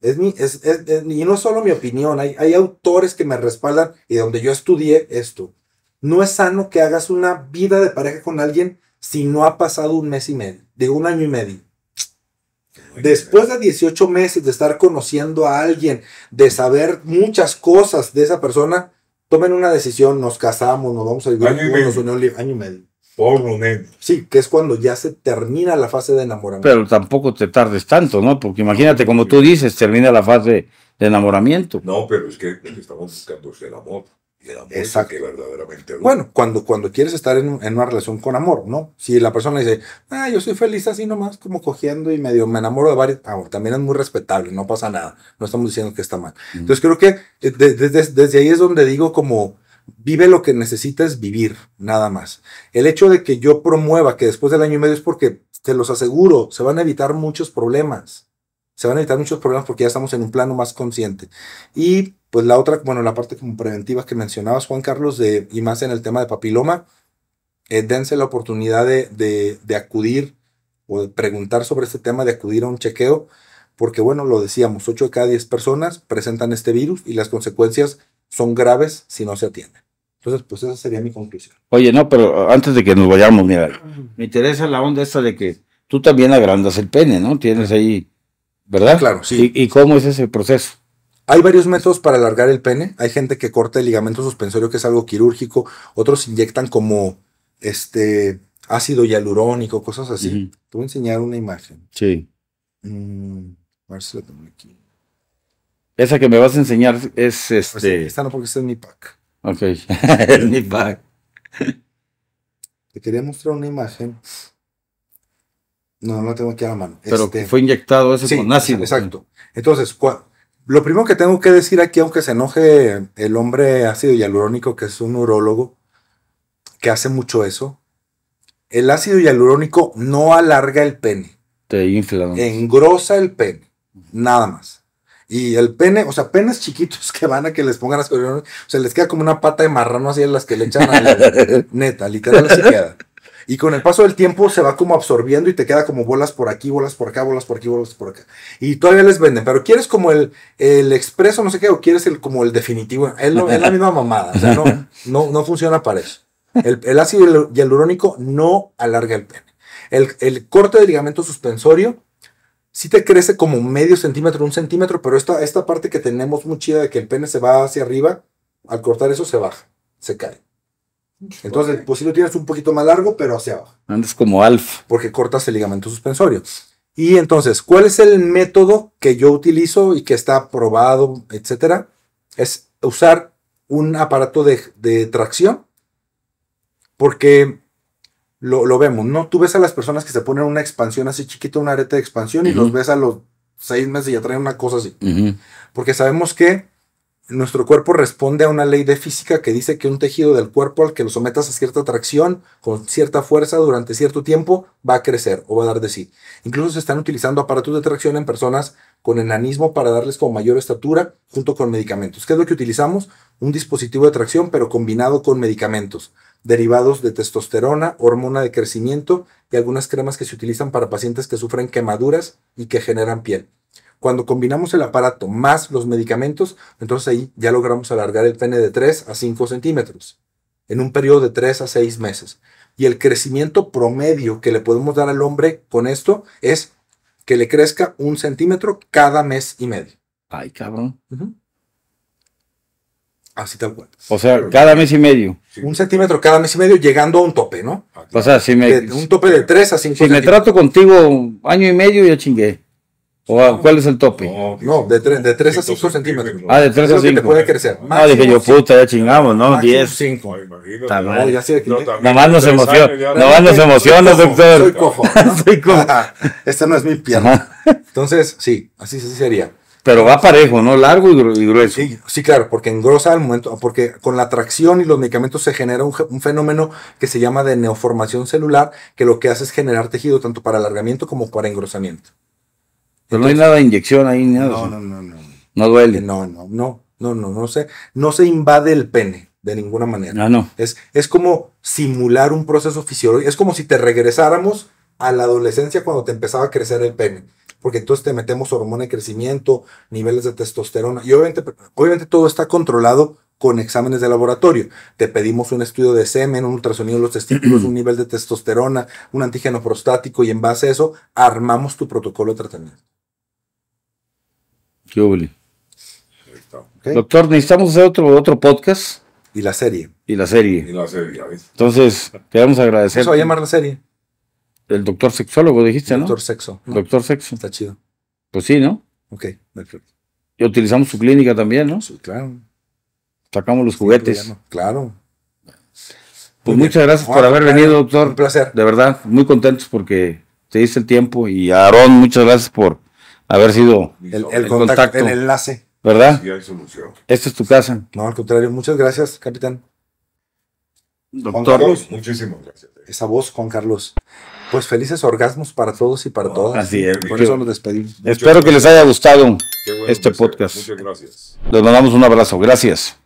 Es mi, es, es, y no solo mi opinión, hay, autores que me respaldan y donde yo estudié esto. No es sano que hagas una vida de pareja con alguien si no ha pasado un mes y medio, digo un año y medio. Después de 18 meses de estar conociendo a alguien, de saber muchas cosas de esa persona, tomen una decisión, nos casamos, nos vamos a vivir, año y medio. Por lo menos. Sí, que es cuando ya se termina la fase de enamoramiento. Pero tampoco te tardes tanto, ¿no? Porque imagínate, como tú dices, termina la fase de enamoramiento. No, pero es que estamos buscando el amor. que verdaderamente Bueno, cuando, cuando quieres estar en, una relación con amor, ¿no? Si la persona dice, ah, yo soy feliz así nomás, como cogiendo y medio me enamoro de varios, amor ah, también es muy respetable, no pasa nada. No estamos diciendo que está mal. Mm. Entonces creo que eh, desde ahí es donde digo como vive lo que es vivir, nada más. El hecho de que yo promueva que después del año y medio es porque, te los aseguro, se van a evitar muchos problemas. Se van a evitar muchos problemas porque ya estamos en un plano más consciente. Y pues la otra, bueno, la parte como preventiva que mencionabas, Juan Carlos, de, y más en el tema de papiloma, eh, dense la oportunidad de, acudir o de preguntar sobre este tema, de acudir a un chequeo, porque bueno, lo decíamos, 8 de cada 10 personas presentan este virus y las consecuencias son graves si no se atienden. Entonces, pues esa sería mi conclusión. Oye, no, pero antes de que nos vayamos, mira, me interesa la onda esta de que tú también agrandas el pene, ¿no? Tienes ahí, ¿verdad? Claro, sí. ¿Y, cómo es ese proceso? Hay varios métodos para alargar el pene. Hay gente que corta el ligamento suspensorio, que es algo quirúrgico. Otros inyectan como este ácido hialurónico, cosas así. Te voy a enseñar una imagen. Sí. Mm, a ver si la tengo aquí. Esa que me vas a enseñar es pues este. esta no, porque esta es mi pack. Ok, es mi pack. Te quería mostrar una imagen. No, no tengo aquí a la mano. Pero este, fue inyectado eso es con ácido. Exacto. Entonces, lo primero que tengo que decir aquí, aunque se enoje el hombre ácido hialurónico, que es un urólogo que hace mucho eso, el ácido hialurónico no alarga el pene. Te infla. Engrosa el pene. Nada más. Y el pene, o sea, penes chiquitos que van a que les pongan las o sea, les queda como una pata de marrano así en las que le echan a la, neta, literal se queda. Y con el paso del tiempo se va como absorbiendo y te queda como bolas por aquí, bolas por acá, bolas por aquí, bolas por acá. Y todavía les venden, pero quieres como el, el expreso, no sé qué, o quieres el, como el definitivo. Es, es la misma mamada, o sea, no, no, no funciona para eso. El, el ácido hialurónico no alarga el pene. El, el corte de ligamento suspensorio si te crece como medio centímetro, un centímetro, pero esta, esta parte que tenemos muy chida de que el pene se va hacia arriba, al cortar eso se baja, se cae. Entonces, pues si lo tienes un poquito más largo, pero hacia abajo. Es como alf. Porque cortas el ligamento suspensorio. Y entonces, ¿cuál es el método que yo utilizo y que está probado, etcétera? Es usar un aparato de, de tracción. Porque lo, vemos, ¿no? Tú ves a las personas que se ponen una expansión así chiquita, una arete de expansión, y los ves a los seis meses y ya traen una cosa así. Porque sabemos que nuestro cuerpo responde a una ley de física que dice que un tejido del cuerpo al que lo sometas a cierta tracción, con cierta fuerza durante cierto tiempo, va a crecer o va a dar de sí. Incluso se están utilizando aparatos de tracción en personas con enanismo para darles con mayor estatura junto con medicamentos. ¿Qué es lo que utilizamos? Un dispositivo de tracción pero combinado con medicamentos derivados de testosterona, hormona de crecimiento y algunas cremas que se utilizan para pacientes que sufren quemaduras y que generan piel. Cuando combinamos el aparato más los medicamentos, entonces ahí ya logramos alargar el pene de 3 a 5 centímetros en un periodo de 3 a 6 meses. Y el crecimiento promedio que le podemos dar al hombre con esto es que le crezca un centímetro cada mes y medio. Ay, cabrón. Así tal cual. O sea, cada mes y medio. Sí. Un centímetro cada mes y medio, llegando a un tope, ¿no? O sea, si me. un tope de 3 a 5 Si me trato contigo año y medio, ya chingué. ¿O ah, cuál es el tope? No, de, 3, de a 5 centímetros. Ah, de 3 a 5. puede crecer. No, ah, ah, dije yo, puta, ya chingamos, ¿no? 10. 5, No, ya nada más nos emociona, nada más nos emociona, doctor. Soy cojo. cojo. Esta no es mi pierna. Entonces, sí, así, así sería. Pero va parejo, ¿no? Largo y grueso. Sí, claro, porque engrosa al momento, porque con la tracción y los medicamentos se genera un, fenómeno que se llama de neoformación celular, que lo que hace es generar tejido tanto para alargamiento como para engrosamiento. Pero no hay nada de inyección ahí, nada. No, no, no, no. No duele. No, no, no, no, no, no se, no se invade el pene de ninguna manera. No, ah, no. Es, es como simular un proceso fisiológico, es como si te regresáramos a la adolescencia cuando te empezaba a crecer el pene porque entonces te metemos hormona de crecimiento, niveles de testosterona, y obviamente, obviamente todo está controlado con exámenes de laboratorio. Te pedimos un estudio de semen, un ultrasonido de los testículos, un nivel de testosterona, un antígeno prostático y en base a eso armamos tu protocolo de tratamiento. Qué Doctor, necesitamos hacer otro, otro podcast. Y la serie. Y la serie. Y la serie, Entonces, queremos agradecer. Eso va a llamar la serie. El doctor sexólogo, dijiste, ¿no? Doctor sexo. Doctor sexo. Está chido. Pues sí, ¿no? Ok, perfecto. Y utilizamos su clínica también, ¿no? Sí, claro. Sacamos los pues juguetes. claro. Pues muchas gracias por haber venido, doctor. Un placer. De verdad, muy contentos porque te diste el tiempo. Y Aarón, muchas gracias por haber sido el, contacto, el enlace. ¿Verdad? Sí, solución. Esta es tu casa. No, al contrario, muchas gracias, capitán. Doctor. Juan muchísimas gracias. Esa voz, Juan Carlos. Pues felices orgasmos para todos y para oh, todas. Así es. Por eso nos despedimos. Espero que les haya gustado este podcast. Muchas gracias. Les mandamos un abrazo. Gracias.